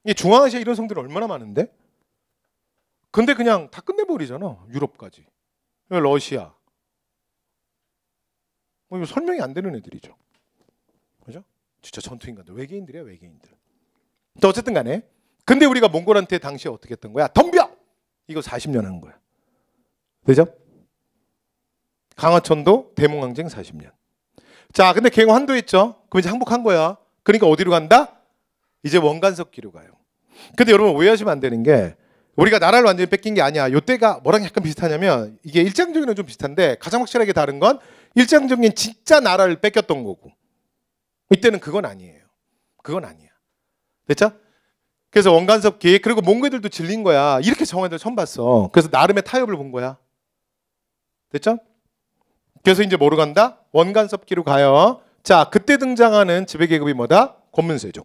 S1: 이 중앙아시아 이런 성들 얼마나 많은데? 근데 그냥 다 끝내버리잖아 유럽까지. 러시아. 뭐 이거 설명이 안 되는 애들이죠. 그죠? 진짜 전투 인간들 외계인들이야 외계인들. 어쨌든 간에 근데 우리가 몽골한테 당시에 어떻게 했던 거야? 덤벼! 이거 40년 한 거야. 되죠? 강화천도 대몽항쟁 40년. 자, 근데 갱호 도했죠 그럼 이제 항복한 거야. 그러니까 어디로 간다? 이제 원간석기로 가요. 근데 여러분 오해하시면 안 되는 게 우리가 나라를 완전히 뺏긴 게 아니야. 요때가 뭐랑 약간 비슷하냐면 이게 일장적인은 좀 비슷한데 가장 확실하게 다른 건 일장적인 진짜 나라를 뺏겼던 거고 이때는 그건 아니에요. 그건 아니야. 됐죠? 그래서 원간섭 기 그리고 몽고들도 질린 거야. 이렇게 정한 데 처음 봤어. 그래서 나름의 타협을 본 거야. 됐죠? 그래서 이제 뭐로 간다? 원간섭기로 가요. 자, 그때 등장하는 지배 계급이 뭐다? 권문세족.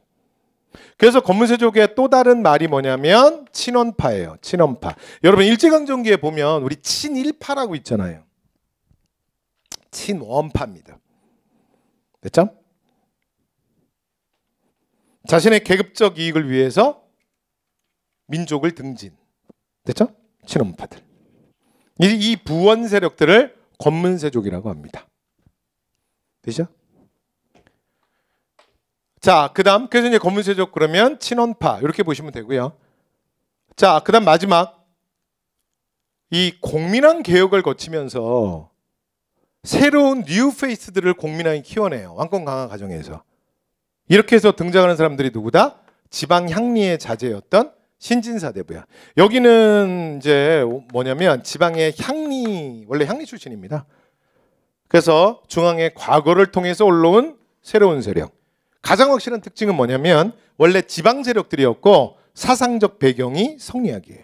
S1: 그래서 권문세족의 또 다른 말이 뭐냐면 친원파예요. 친원파. 여러분 일제강점기에 보면 우리 친일파라고 있잖아요. 친원파입니다. 됐죠? 자신의 계급적 이익을 위해서 민족을 등진. 됐죠? 친원파들. 이, 이 부원 세력들을 권문세족이라고 합니다. 되죠? 자, 그다음 그래서 이제 검은세족 그러면 친원파 이렇게 보시면 되고요. 자, 그다음 마지막 이 공민왕 개혁을 거치면서 새로운 뉴 페이스들을 공민왕이 키워내요. 왕권 강화 과정에서 이렇게 해서 등장하는 사람들이 누구다? 지방 향리의 자제였던 신진사대부야. 여기는 이제 뭐냐면 지방의 향리 원래 향리 출신입니다. 그래서 중앙의 과거를 통해서 올라온 새로운 세력. 가장 확실한 특징은 뭐냐면 원래 지방 세력들이었고 사상적 배경이 성리학이에요.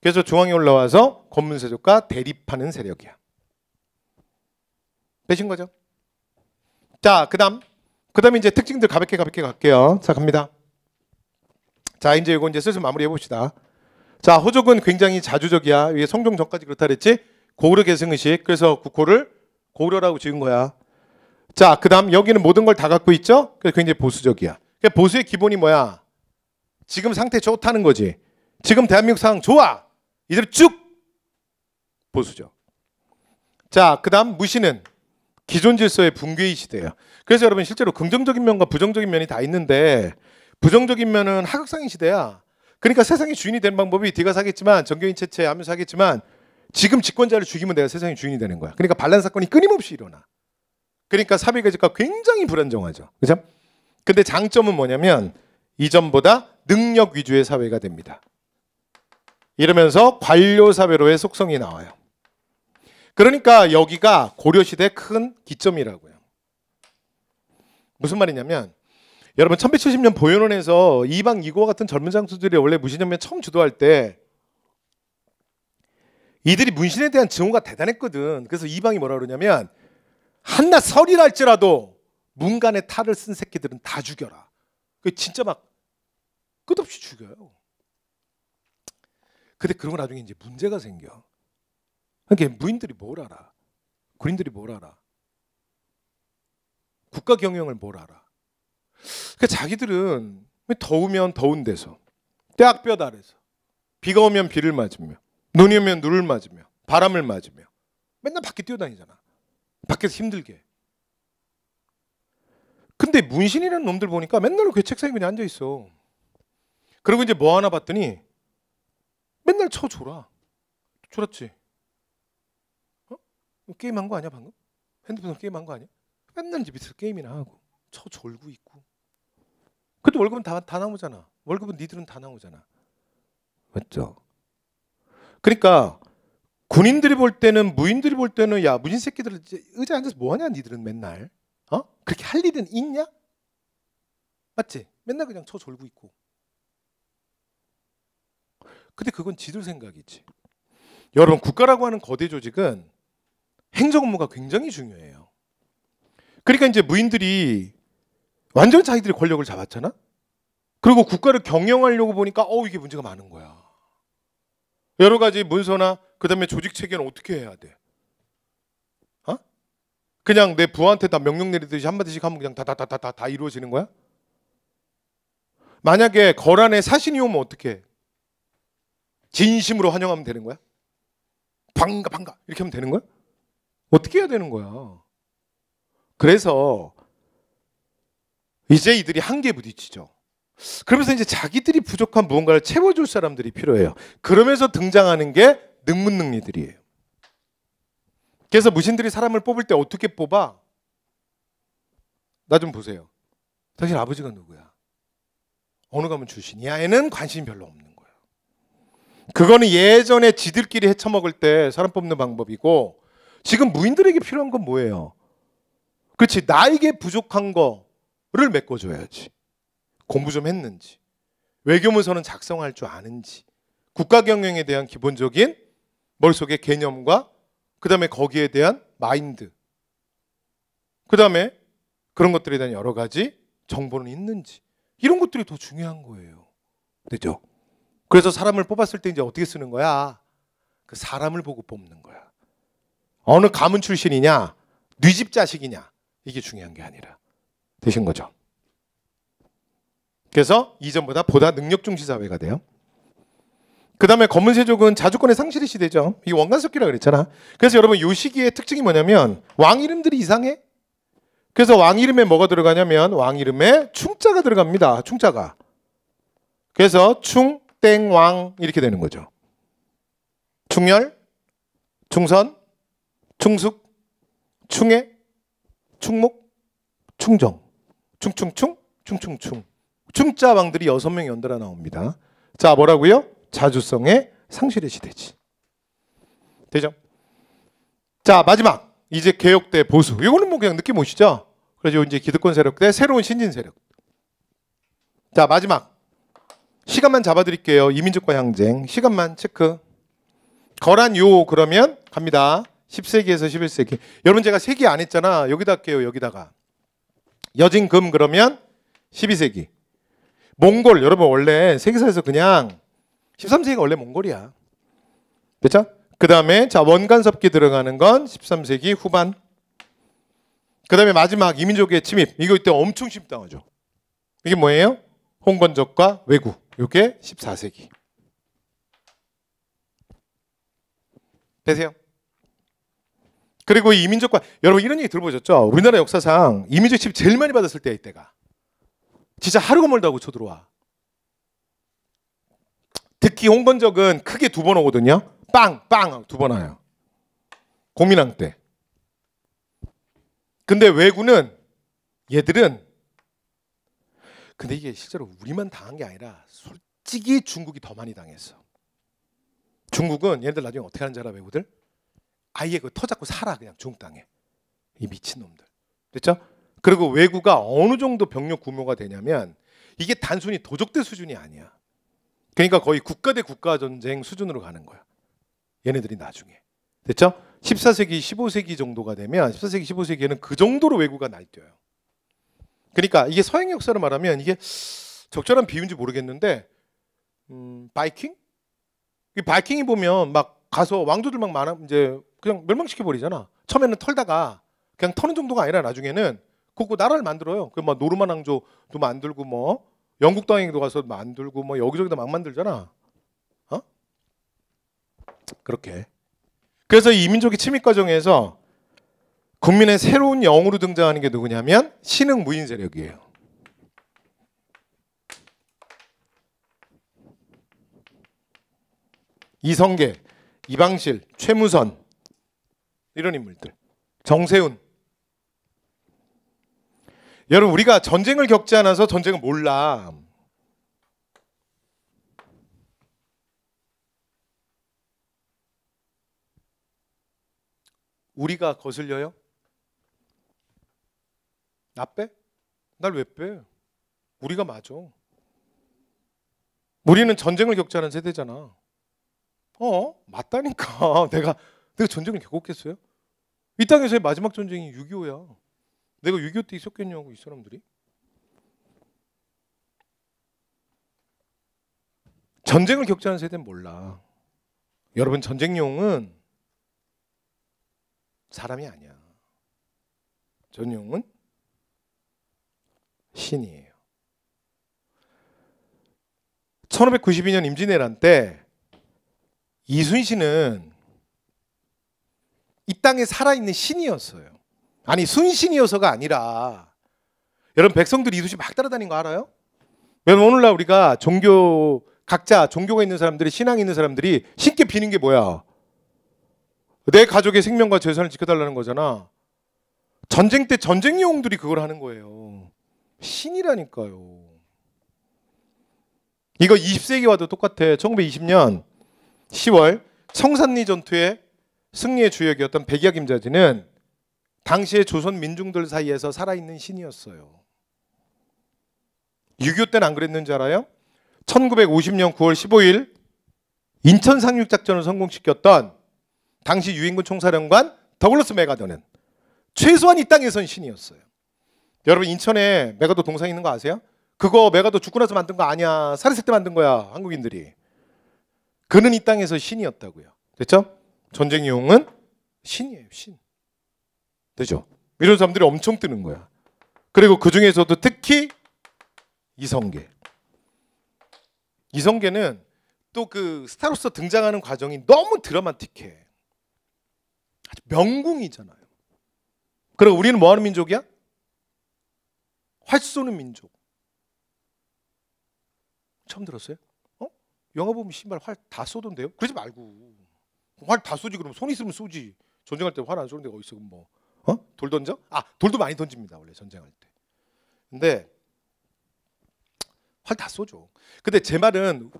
S1: 그래서 중앙에 올라와서 권문세족과 대립하는 세력이야. 되신 거죠? 자, 그다음 그다음에 이제 특징들 가볍게 가볍게 갈게요. 자, 갑니다. 자, 이제 이거 이제 슬슬 마무리해 봅시다. 자, 호족은 굉장히 자주적이야. 위에 성종 전까지 그렇다 그랬지? 고구려 계승 의식. 그래서 국호를 고구려라고 지은 거야. 자, 그다음 여기는 모든 걸 다 갖고 있죠? 그래서 굉장히 보수적이야. 그러니까 보수의 기본이 뭐야? 지금 상태 좋다는 거지. 지금 대한민국 상황 좋아. 이대로 쭉 보수죠. 자, 그다음 무신은 기존 질서의 붕괴의 시대예요. 그래서 여러분 실제로 긍정적인 면과 부정적인 면이 다 있는데 부정적인 면은 하극상인 시대야. 그러니까 세상의 주인이 되는 방법이 네가 사겠지만 정교인 체체 하면서 하겠지만 지금 집권자를 죽이면 내가 세상의 주인이 되는 거야. 그러니까 반란 사건이 끊임없이 일어나. 그러니까 사비가지가 굉장히 불안정하죠. 그죠? 근데 장점은 뭐냐면 이전보다 능력 위주의 사회가 됩니다. 이러면서 관료 사회로의 속성이 나와요. 그러니까 여기가 고려 시대 큰 기점이라고요. 무슨 말이냐면 여러분 1170년 보현원에서 이방 이고와 같은 젊은 장수들이 원래 무신혁명 처음 주도할 때 이들이 문신에 대한 증오가 대단했거든. 그래서 이방이 뭐라 그러냐면 한나 설이랄지라도 문간에 탈을 쓴 새끼들은 다 죽여라. 그 진짜 막 끝없이 죽여요. 근데 그러고 나중에 이제 문제가 생겨. 그러니까 무인들이 뭘 알아? 군인들이 뭘 알아? 국가 경영을 뭘 알아? 그러니까 자기들은 더우면 더운 데서 떼학볕 아래서 비가 오면 비를 맞으며 눈이 오면 눈을 맞으며 바람을 맞으며 맨날 밖에 뛰어다니잖아. 밖에서 힘들게. 근데 문신이라는 놈들 보니까 맨날 그 책상에 그냥 앉아 있어. 그리고 이제 뭐 하나 봤더니 맨날 쳐줘라. 졸았지? 어? 게임한 거 아니야 방금? 핸드폰 게임한 거 아니야? 맨날 이제 밑에서 게임이나 하고 쳐졸고 있고 그때 월급은 다, 다 나오잖아. 월급은 니들은 다 나오잖아. 맞죠? 그러니까 군인들이 볼 때는 무인들이 볼 때는 야 무인 새끼들 의자에 앉아서 뭐하냐 니들은 맨날 어 그렇게 할 일은 있냐? 맞지? 맨날 그냥 쳐 졸고 있고. 근데 그건 지들 생각이지. 여러분 국가라고 하는 거대 조직은 행정 업무가 굉장히 중요해요. 그러니까 이제 무인들이 완전 자기들이 권력을 잡았잖아. 그리고 국가를 경영하려고 보니까 어 이게 문제가 많은 거야. 여러 가지 문서나 그다음에 조직 체계는 어떻게 해야 돼? 어? 그냥 내 부하한테 다 명령 내리듯이 한마디씩 하면 그냥 다다다 다 다 다, 이루어지는 거야? 만약에 거란에 사신이 오면 어떻게 진심으로 환영하면 되는 거야? 반가 반가 이렇게 하면 되는 거야? 어떻게 해야 되는 거야? 그래서 이제 이들이 한계에 부딪히죠. 그러면서 이제 자기들이 부족한 무언가를 채워줄 사람들이 필요해요. 그러면서 등장하는 게 능문능리들이에요. 그래서 무신들이 사람을 뽑을 때 어떻게 뽑아? 나 좀 보세요. 당신 아버지가 누구야? 어느 가면 출신이야? 애는 관심이 별로 없는 거예요. 그거는 예전에 지들끼리 헤쳐먹을 때 사람 뽑는 방법이고 지금 무인들에게 필요한 건 뭐예요? 그렇지 나에게 부족한 거를 메꿔줘야지. 공부 좀 했는지, 외교문서는 작성할 줄 아는지, 국가 경영에 대한 기본적인 머릿속의 개념과 그 다음에 거기에 대한 마인드, 그 다음에 그런 것들에 대한 여러 가지 정보는 있는지 이런 것들이 더 중요한 거예요. 되죠? 그래서 사람을 뽑았을 때 이제 어떻게 쓰는 거야? 그 사람을 보고 뽑는 거야. 어느 가문 출신이냐, 뉘집 자식이냐 이게 중요한 게 아니라 되신 거죠. 그래서 이전보다 보다 능력 중시 사회가 돼요. 그 다음에 검은세족은 자주권의 상실의 시대죠. 이원간석기라 그랬잖아. 그래서 여러분 이 시기의 특징이 뭐냐면 왕 이름들이 이상해. 그래서 왕 이름에 뭐가 들어가냐면 왕 이름에 충자가 들어갑니다. 충자가. 그래서 충, 땡, 왕 이렇게 되는 거죠. 충렬, 충선, 충숙, 충해, 충목, 충정. 충충충 충충충 충자왕들이 여섯 명 연달아 나옵니다. 자 뭐라고요? 자주성의 상실의 시대지. 되죠? 자 마지막 이제 개혁 대 보수 이거는 뭐 그냥 느낌 오시죠? 그래서 이제 기득권 세력 대 새로운 신진 세력. 자 마지막 시간만 잡아드릴게요. 이민족과 향쟁 시간만 체크. 거란 요 그러면 갑니다. 10세기에서 11세기. 여러분 제가 세기 안 했잖아. 여기다 할게요. 여기다가. 여진금 그러면 12세기. 몽골 여러분 원래 세계사에서 그냥 13세기가 원래 몽골이야. 됐죠? 그 다음에 자 원간섭기 들어가는 건 13세기 후반. 그 다음에 마지막 이민족의 침입. 이거 이때 엄청 침당하죠 이게 뭐예요? 홍건적과 외구. 이게 14세기. 되세요? 그리고 이민족과 여러분 이런 얘기 들어보셨죠? 우리나라 역사상 이민족 칩 제일 많이 받았을 때 이때가. 진짜 하루가 멀다고 쳐들어와. 특히 홍건적은 크게 두 번 오거든요. 빵, 빵, 두 번 와요. 공민왕 때. 근데 왜군은 얘들은 근데 이게 실제로 우리만 당한 게 아니라 솔직히 중국이 더 많이 당했어. 중국은 얘들 나중에 어떻게 하는지 알아, 외국들? 아예 그 터잡고 살아 그냥 중 땅에 이 미친 놈들 됐죠? 그리고 외구가 어느 정도 병력 규모가 되냐면 이게 단순히 도적대 수준이 아니야. 그러니까 거의 국가 대 국가 전쟁 수준으로 가는 거야. 얘네들이 나중에 됐죠? 14세기, 15세기 정도가 되면 14세기, 15세기에는 그 정도로 외구가 날뛰어요. 그러니까 이게 서양 역사를 말하면 이게 적절한 비유인지 모르겠는데 음, 바이킹? 바이킹이 보면 막 가서 왕조들 막 많아 이제 그냥 멸망시켜 버리잖아. 처음에는 털다가 그냥 터는 정도가 아니라 나중에는 그거 나라를 만들어요. 그뭐 노르만 왕조도 만들고 뭐 영국 땅행도 가서 만들고 뭐 여기저기다 막 만들잖아. 어? 그렇게. 그래서 이 민족의 침입 과정에서 국민의 새로운 영으로 등장하는 게 누구냐면 신흥 무인 세력이에요. 이성계, 이방실, 최무선 이런 인물들. 정세훈. 여러분 우리가 전쟁을 겪지 않아서 전쟁을 몰라. 우리가 거슬려요? 나 빼? 날 왜 빼? 우리가 맞아. 우리는 전쟁을 겪지 않은 세대잖아. 어, 맞다니까. 내가 내가 전쟁을 겪었겠어요? 이 땅에서의 마지막 전쟁이 6.25야. 내가 6.25때 있었겠냐고 이 사람들이. 전쟁을 겪지 않 세대는 몰라. 여러분 전쟁용은 사람이 아니야. 전용은 신이에요. 1592년 임진왜란 때 이순신은 이 땅에 살아있는 신이었어요. 아니 순신이어서가 아니라 여러분 백성들이 이두시 막 따라다닌 거 알아요? 왜냐면 오늘날 우리가 종교 각자 종교가 있는 사람들이 신앙이 있는 사람들이 신께 비는 게 뭐야? 내 가족의 생명과 재산을 지켜달라는 거잖아. 전쟁 때 전쟁 용들이 그걸 하는 거예요. 신이라니까요. 이거 20세기와도 똑같아. 1920년 10월 청산리 전투에 승리의 주역이었던 백야 김자진은 당시의 조선 민중들 사이에서 살아있는 신이었어요. 6.25 때는 안 그랬는지 알아요? 1950년 9월 15일 인천 상륙작전을 성공시켰던 당시 유인군 총사령관 더글러스 메가더는 최소한 이 땅에선 신이었어요. 여러분 인천에 메가더 동상 있는 거 아세요? 그거 메가더 죽고 나서 만든 거 아니야. 살았을 때 만든 거야 한국인들이. 그는 이 땅에서 신이었다고요. 됐죠? 전쟁용은 신이에요, 신. 되죠? 이런 사람들이 엄청 뜨는 거야. 그리고 그 중에서도 특히 이성계. 이성계는 또 그 스타로서 등장하는 과정이 너무 드라마틱해. 아주 명궁이잖아요. 그리고 우리는 뭐하는 민족이야? 활 쏘는 민족. 처음 들었어요? 어? 영화 보면 신발 활 다 쏘던데요? 그러지 말고. 활다 쏘지 그럼 손 있으면 쏘지. 전쟁할 때 활 안 쏘는 데 어디 있어 그럼 뭐? 어? 돌 던져? 아 돌도 많이 던집니다 원래 전쟁할 때. 근데 활 다 쏘죠. 근데 제 말은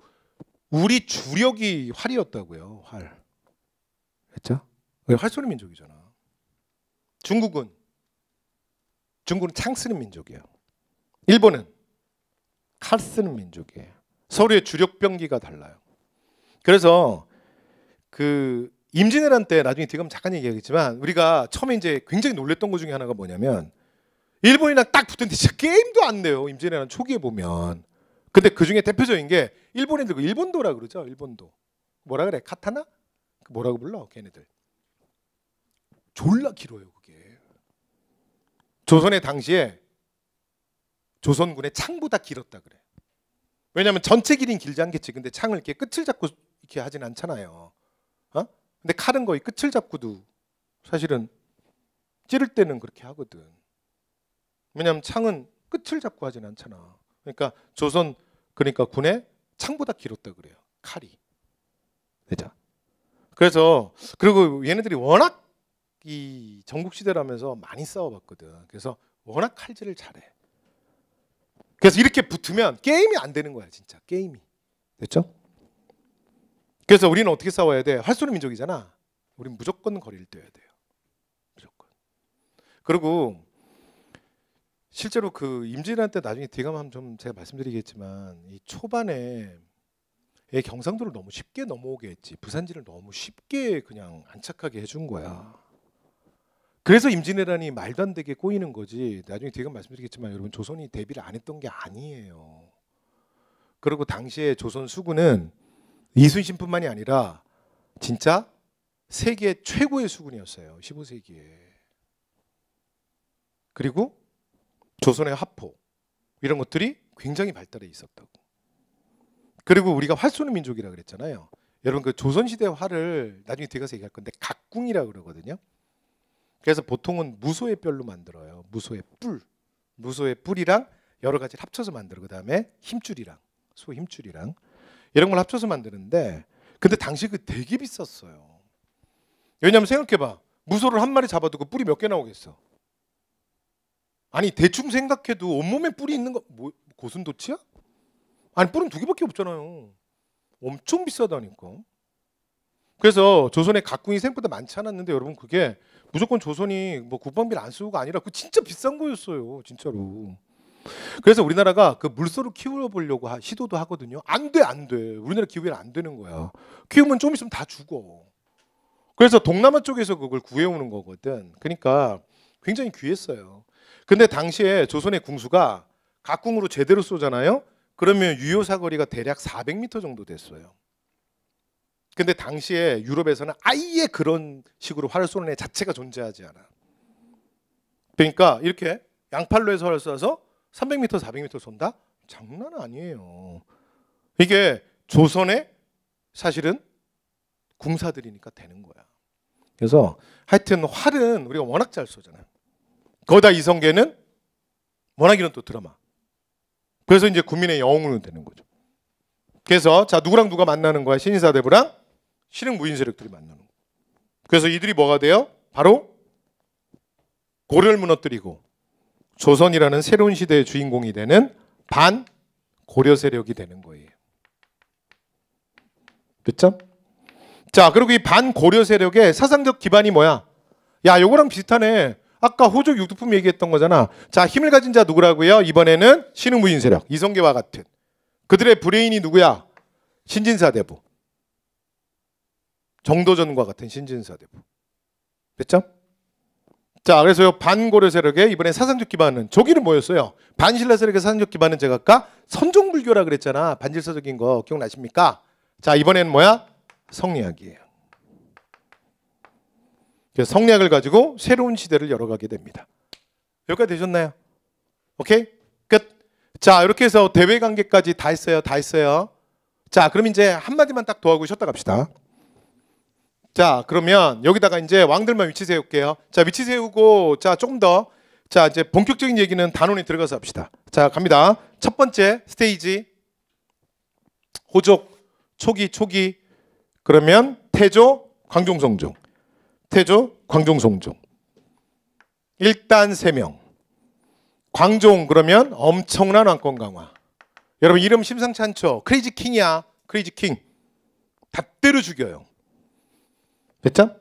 S1: 우리 주력이 활이었다고요. 활. 했죠? 활쏘는 민족이잖아. 중국은 중국은 창 쓰는 민족이에요. 일본은 칼 쓰는 민족이에요. 서로의 주력 병기가 달라요. 그래서 그 임진왜란 때 나중에 뒤에 가면 잠깐 얘기하겠지만 우리가 처음에 이제 굉장히 놀랬던 것 중에 하나가 뭐냐면 일본이랑 딱 붙은데 진짜 게임도 안 돼요. 임진왜란 초기에 보면. 근데 그 중에 대표적인 게 일본인들 그 일본도라 그러죠. 일본도. 뭐라 그래? 카타나? 그 뭐라고 불러? 걔네들. 졸라 길어요, 그게. 조선의 당시에 조선군의 창보다 길었다 그래. 왜냐하면 전체 길인 길지 않겠지. 근데 창을 이렇게 끝을 잡고 이렇게 하진 않잖아요. 어? 근데 칼은 거의 끝을 잡고도 사실은 찌를 때는 그렇게 하거든. 왜냐하면 창은 끝을 잡고 하진 않잖아. 그러니까 조선 그러니까 군의 창보다 길었다 그래요. 칼이. 되자. 그래서 그리고 얘네들이 워낙 이 전국 시대라면서 많이 싸워봤거든. 그래서 워낙 칼질을 잘해. 그래서 이렇게 붙으면 게임이 안 되는 거야 진짜 게임이 됐죠? 그래서 우리는 어떻게 싸워야 돼? 활쏘는 민족이잖아. 우리는 무조건 거리를 떼야 돼요. 무조건. 그리고 실제로 그 임진왜란 나중에 대감함 좀 제가 말씀드리겠지만 이 초반에 경상도를 너무 쉽게 넘어오게 했지 부산지를 너무 쉽게 그냥 안착하게 해준 거야. 그래서 임진왜란이 말도 안 되게 꼬이는 거지. 나중에 대감 말씀드리겠지만 여러분 조선이 대비를 안 했던 게 아니에요. 그리고 당시에 조선 수군은 이순신뿐만이 아니라 진짜 세계 최고의 수군이었어요. 15세기에. 그리고 조선의 화포 이런 것들이 굉장히 발달해 있었다고. 그리고 우리가 활 쏘는 민족이라 그랬잖아요. 여러분 그 조선 시대 활을 나중에 뒤에 가서 얘기할 건데 각궁이라 고 그러거든요. 그래서 보통은 무소의 뼈로 만들어요. 무소의 뿔, 무소의 뿔이랑 여러 가지 합쳐서 만들고 그다음에 힘줄이랑 소 힘줄이랑 이런 걸 합쳐서 만드는데 근데 당시 그 되게 비쌌어요. 왜냐면 생각해봐 무소를 한 마리 잡아두고 뿌리 몇 개 나오겠어? 아니 대충 생각해도 온몸에 뿌리 있는 거 뭐, 고슴도치야? 아니 뿔은 두 개밖에 없잖아요. 엄청 비싸다니까. 그래서 조선의 각궁이 생각보다 많지 않았는데 여러분 그게 무조건 조선이 뭐 국방비를 안 쓰고가 아니라 그 진짜 비싼 거였어요 진짜로. 그래서 우리나라가 그 물소를 키워보려고 하, 시도도 하거든요. 안 돼, 안 돼. 우리나라 기후에는 안 되는 거야. 키우면 좀 있으면 다 죽어. 그래서 동남아 쪽에서 그걸 구해오는 거거든. 그러니까 굉장히 귀했어요. 근데 당시에 조선의 궁수가 각궁으로 제대로 쏘잖아요. 그러면 유효 사거리가 대략 400m 정도 됐어요. 근데 당시에 유럽에서는 아예 그런 식으로 활을 쏘는 애 자체가 존재하지 않아. 그러니까 이렇게 양팔로 해서 활을 쏴서 300m, 400m 쏜다? 장난 아니에요. 이게 조선의 사실은 궁사들이니까 되는 거야. 그래서 하여튼 활은 우리가 워낙 잘 쏘잖아요. 거다 이성계는 워낙 이런 또 드라마. 그래서 이제 국민의 영웅으로 되는 거죠. 그래서 자 누구랑 누가 만나는 거야? 신인사대부랑 실흥 무인 세력들이 만나는 거. 그래서 이들이 뭐가 돼요? 바로 고려를 무너뜨리고 조선이라는 새로운 시대의 주인공이 되는 반 고려 세력이 되는 거예요. 됐죠? 자, 그리고 이 반 고려 세력의 사상적 기반이 뭐야? 야, 요거랑 비슷하네. 아까 호족 육두품 얘기했던 거잖아. 자, 힘을 가진 자 누구라고요? 이번에는 신흥부인 세력, 이성계와 같은. 그들의 브레인이 누구야? 신진사대부. 정도전과 같은 신진사대부. 됐죠? 자, 그래서요 반고려 세력의 이번에 사상적 기반은 저기는 뭐였어요? 반신라 세력의 사상적 기반은 제가 아까 선종불교라 그랬잖아. 반질서적인 거 기억나십니까? 자, 이번에는 뭐야? 성리학이에요. 그래서 성리학을 가지고 새로운 시대를 열어가게 됩니다. 여기까지 되셨나요? 오케이? 끝. 자, 이렇게 해서 대외 관계까지 다 했어요. 다 했어요. 자, 그럼 이제 한마디만 딱 더하고 쉬었다 갑시다. 자, 그러면 여기다가 이제 왕들만 위치 세울게요. 자, 위치 세우고 자, 조금 더 자, 이제 본격적인 얘기는 단원에 들어가서 합시다. 자, 갑니다. 첫 번째 스테이지 호족 초기 초기 그러면 태조 광종성종 태조 광종성종 일단 세명 광종 그러면 엄청난 왕권 강화 여러분 이름 심상찮죠 크레이지 킹이야 크레이지 킹다 때려 죽여요 됐죠?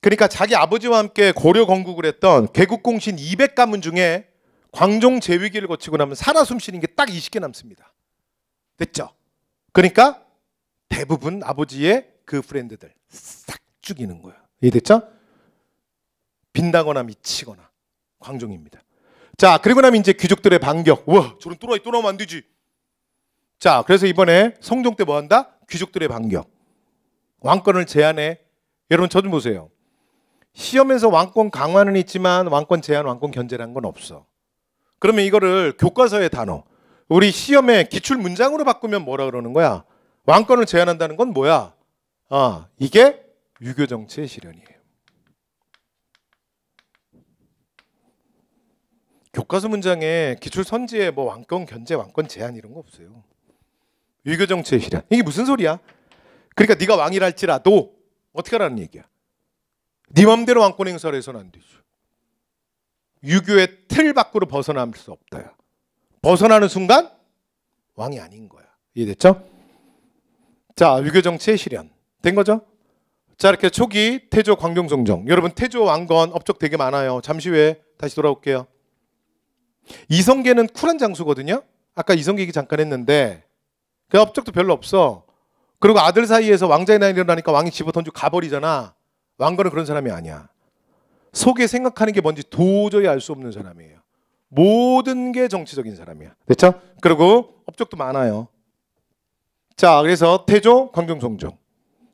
S1: 그러니까 자기 아버지와 함께 고려 건국을 했던 개국공신 200가문 중에 광종 재위기를 거치고 나면 살아 숨쉬는 게 딱 20개 남습니다. 됐죠? 그러니까 대부분 아버지의 그 프렌드들 싹 죽이는 거예요. 이해됐죠? 빈다거나 미치거나 광종입니다. 자, 그리고 나면 이제 귀족들의 반격. 우와, 저런 또라이 또 나오면 안 되지. 자, 그래서 이번에 성종 때 뭐 한다? 귀족들의 반격. 왕권을 제안해 여러분 저 좀 보세요. 시험에서 왕권 강화는 있지만 왕권 제한, 왕권 견제라는 건 없어. 그러면 이거를 교과서의 단어, 우리 시험의 기출 문장으로 바꾸면 뭐라 그러는 거야? 왕권을 제한한다는 건 뭐야? 아, 이게 유교 정치의 실현이에요. 교과서 문장에 기출 선지에 뭐 왕권 견제, 왕권 제한 이런 거 없어요. 유교 정치의 실현. 이게 무슨 소리야? 그러니까 네가 왕이랄지라도 어떻게 하라는 얘기야? 네 맘대로 왕권 행사를 해서는 안 되죠. 유교의 틀 밖으로 벗어날 수 없다. 벗어나는 순간 왕이 아닌 거야. 이해됐죠? 자, 유교 정치의 실현 된 거죠? 자, 이렇게 초기 태조 광경성정. 여러분 태조 왕건 업적 되게 많아요. 잠시 후에 다시 돌아올게요. 이성계는 쿨한 장수거든요. 아까 이성계 얘기 잠깐 했는데 그 업적도 별로 없어. 그리고 아들 사이에서 왕자의 난이 일어나니까 왕이 집어던지고 가버리잖아. 왕건은 그런 사람이 아니야. 속에 생각하는 게 뭔지 도저히 알 수 없는 사람이에요. 모든 게 정치적인 사람이야. 됐죠? 그리고 업적도 많아요. 자, 그래서 태조, 광종성종.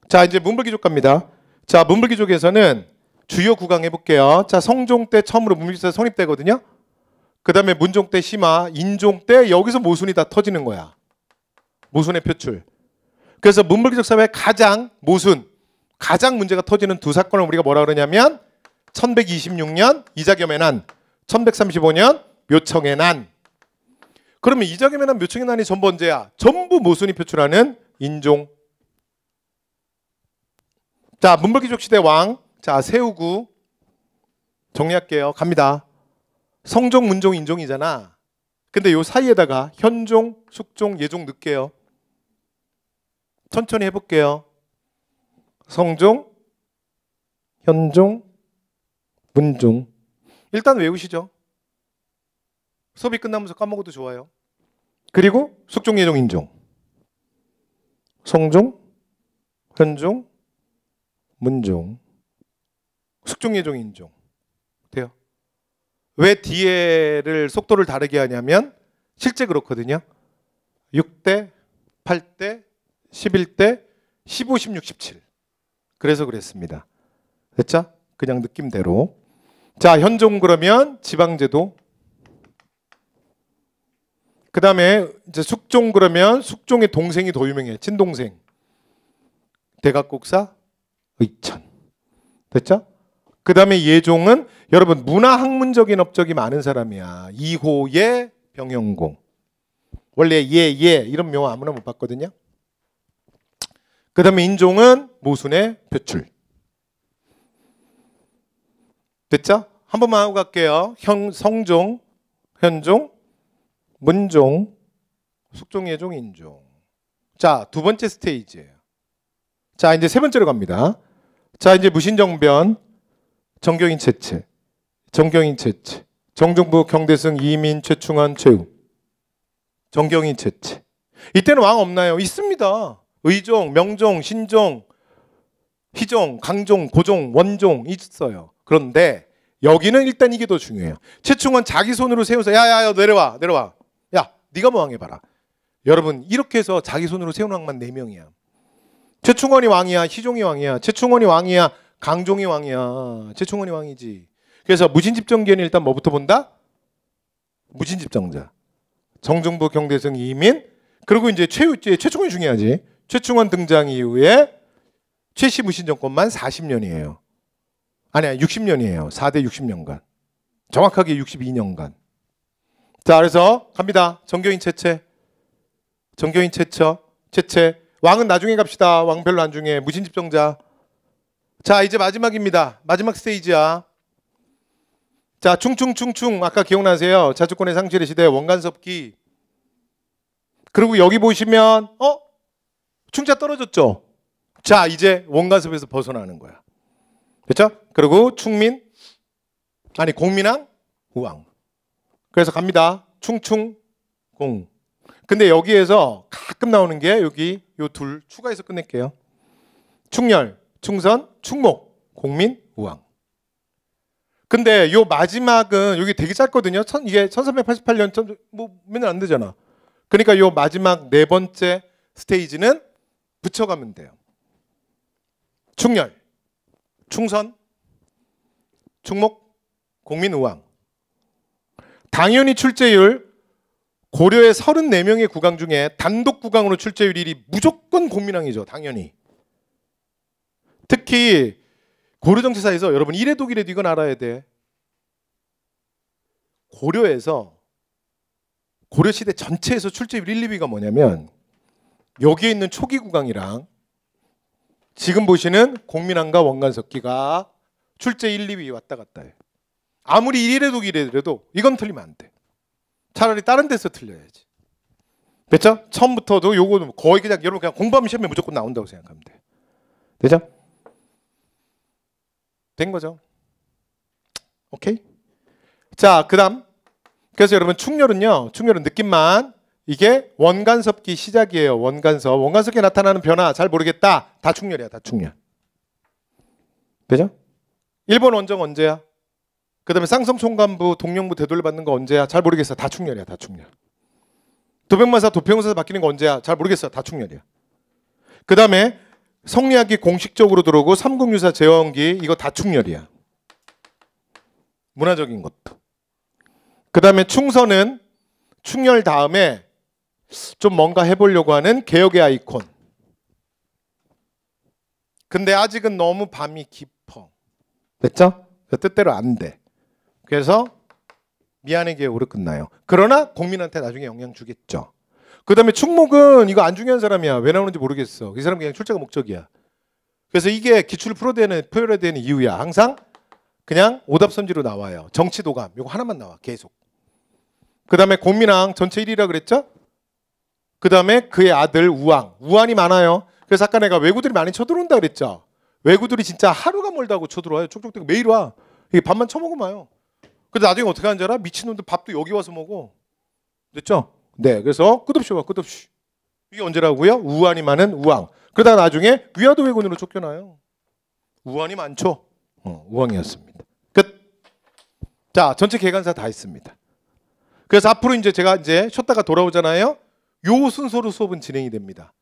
S1: 자, 이제 문불기족 갑니다. 자, 문불기족에서는 주요 구강 해볼게요. 자, 성종 때 처음으로 문필사 성립되거든요. 그 다음에 문종 때 심화, 인종 때 여기서 모순이 다 터지는 거야. 모순의 표출. 그래서 문물기적 사회의 가장 모순, 가장 문제가 터지는 두 사건을 우리가 뭐라 그러냐면 1126년 이자겸의 난, 1135년 묘청의 난. 그러면 이자겸의 난, 묘청의 난이 전부 언제야? 전부 모순이 표출하는 인종. 자, 문물기족 시대 왕. 자, 세우구. 정리할게요. 갑니다. 성종, 문종, 인종이잖아. 근데 요 사이에다가 현종, 숙종, 예종 넣을게요. 천천히 해볼게요. 성종, 현종, 문종. 일단 외우시죠. 수업이 끝나면서 까먹어도 좋아요. 그리고 숙종, 예종, 인종. 성종, 현종, 문종. 숙종, 예종, 인종. 돼요. 왜 뒤에를 속도를 다르게 하냐면 실제 그렇거든요. 6대, 8대, 11대 15, 16, 17. 그래서 그랬습니다. 됐죠? 그냥 느낌대로. 자, 현종 그러면 지방제도. 그 다음에 이제 숙종 그러면 숙종의 동생이 더 유명해. 친동생. 대각국사 의천. 됐죠? 그 다음에 예종은 여러분 문화학문적인 업적이 많은 사람이야. 이호의 병영공. 원래 예 예, 이런 묘 아무나 못 봤거든요. 그 다음에 인종은 모순의 표출. 됐죠? 한 번만 하고 갈게요. 형, 성종, 현종, 문종, 숙종, 예종, 인종. 자, 두 번째 스테이지예요. 자, 이제 세 번째로 갑니다. 자, 이제 무신정변, 정경인 채채, 정경인 채채, 정종부, 경대승, 이민, 최충환, 최우. 정경인 채채. 이때는 왕 없나요? 있습니다. 의종, 명종, 신종, 희종, 강종, 고종, 원종 있어요. 그런데 여기는 일단 이게 더 중요해요. 최충원 자기 손으로 세워서 야야야 내려와 내려와 야 네가 뭐왕해봐라 여러분 이렇게 해서 자기 손으로 세운 왕만 네명이야 최충원이 왕이야 희종이 왕이야 최충원이 왕이야 강종이 왕이야 최충원이 왕이지. 그래서 무진집정기에는 일단 뭐부터 본다? 무진집정자 정정부 경대성 이민 그리고 이제 최, 최충원이 중요하지. 최충원 등장 이후에 최씨 무신 정권만 40년이에요. 아니야, 60년이에요. 4대 60년간. 정확하게 62년간. 자, 그래서 갑니다. 정교인 채채. 정교인 채처. 채채. 왕은 나중에 갑시다. 왕 별로 안 중에. 무신집정자. 자, 이제 마지막입니다. 마지막 스테이지야. 자, 충충충충. 아까 기억나세요? 자주권의 상실의 시대 원간섭기. 그리고 여기 보시면, 어? 충자 떨어졌죠. 자, 이제 원간섭에서 벗어나는 거야. 그렇죠? 그리고 충민 아니 공민왕 우왕. 그래서 갑니다. 충충 공. 근데 여기에서 가끔 나오는 게 여기 요 둘 추가해서 끝낼게요. 충렬, 충선, 충목, 공민, 우왕. 근데 요 마지막은 여기 되게 짧거든요. 천, 이게 1388년 뭐 맨날 안 되잖아. 그러니까 요 마지막 네 번째 스테이지는 붙여가면 돼요. 충렬, 충선, 충목, 공민우왕. 당연히 출제율 고려의 34명의 구강 중에 단독 구강으로 출제율 1위 무조건 공민왕이죠. 당연히. 특히 고려 정치사에서 여러분 이래 독일에 이건 알아야 돼. 고려에서 고려 시대 전체에서 출제율 1, 2위가 뭐냐면 여기에 있는 초기 구강이랑 지금 보시는 공민왕과 원간석기가 출제 1, 2위 왔다 갔다 해. 아무리 1위라도 2위라도 이건 틀리면 안 돼. 차라리 다른 데서 틀려야지. 됐죠? 처음부터도 요거는 거의 그냥 여러분 그냥 공부하면 시험에 무조건 나온다고 생각하면 돼. 되죠? 된 거죠. 오케이? 자, 그다음 그래서 여러분 충렬은요. 충렬은 느낌만 이게 원간섭기 시작이에요. 원간섭. 원간섭기 나타나는 변화 잘 모르겠다. 다충렬이야, 다충렬. 되죠? 일본 원정 언제야? 그다음에 쌍성 총관부 동령부 되돌려받는 거 언제야? 잘 모르겠어. 다충렬이야, 다충렬. 도병마사 도평사에서 바뀌는 거 언제야? 잘 모르겠어. 다충렬이야. 그다음에 성리학이 공식적으로 들어오고 삼국유사 제원기 이거 다충렬이야. 문화적인 것도. 그다음에 충선은 충렬 다음에 좀 뭔가 해보려고 하는 개혁의 아이콘. 근데 아직은 너무 밤이 깊어. 됐죠? 그 뜻대로 안 돼. 그래서 미안해 개혁으로 끝나요. 그러나 국민한테 나중에 영향 주겠죠. 그 다음에 충목은 이거 안 중요한 사람이야. 왜 나오는지 모르겠어. 이 사람 그냥 출제가 목적이야. 그래서 이게 기출을 풀어대는, 풀어야 되는 이유야. 항상 그냥 오답선지로 나와요. 정치도감. 이거 하나만 나와. 계속. 그 다음에 공민왕 전체 1위라 그랬죠? 그 다음에 그의 아들 우왕. 우왕이 많아요. 그래서 아까 내가 왜구들이 많이 쳐들어온다 그랬죠. 왜구들이 진짜 하루가 멀다고 쳐들어와요. 촉촉대고 매일 와. 이게 밥만 처먹으면 와요. 근데 나중에 어떻게 하는지 알아? 미친놈들 밥도 여기 와서 먹어. 됐죠? 네. 그래서 끝없이 와, 끝없이. 이게 언제라고요? 우한이 많은 우왕. 그러다 나중에 위화도 외군으로 쫓겨나요. 우한이 많죠? 어, 우왕이었습니다. 끝. 자, 전체 개관사다 있습니다. 그래서 앞으로 이제 제가 이제 쉬었다가 돌아오잖아요. 요 순서로 수업은 진행이 됩니다.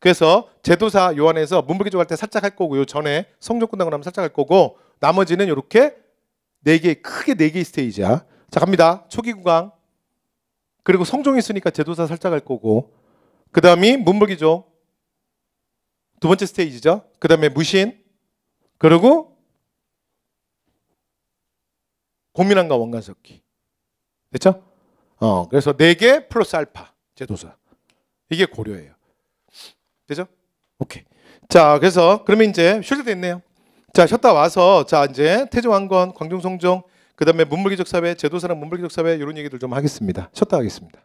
S1: 그래서 제도사 요한에서 문부기조 할때 살짝 할 거고 요 전에 성적 끝나고 나면 살짝 할 거고 나머지는 이렇게 네 개 크게 네 개의 스테이지야. 자 갑니다. 초기 구강 그리고 성종 이 있으니까 제도사 살짝 할 거고 그 다음이 문부기조 두 번째 스테이지죠. 그 다음에 무신 그리고 고민왕과 원간석기 됐죠? 어 그래서 네 개 플러스 알파 제도사 이게 고려예요. 되죠? 오케이. 자, 그래서 그러면 이제 쉴때 됐네요. 자, 쉬었다 와서 자, 이제 태조왕건, 광종성종, 그다음에 문물기적 사회, 제도사랑 문물기적 사회 이런 얘기들 좀 하겠습니다. 쉬었다 하겠습니다.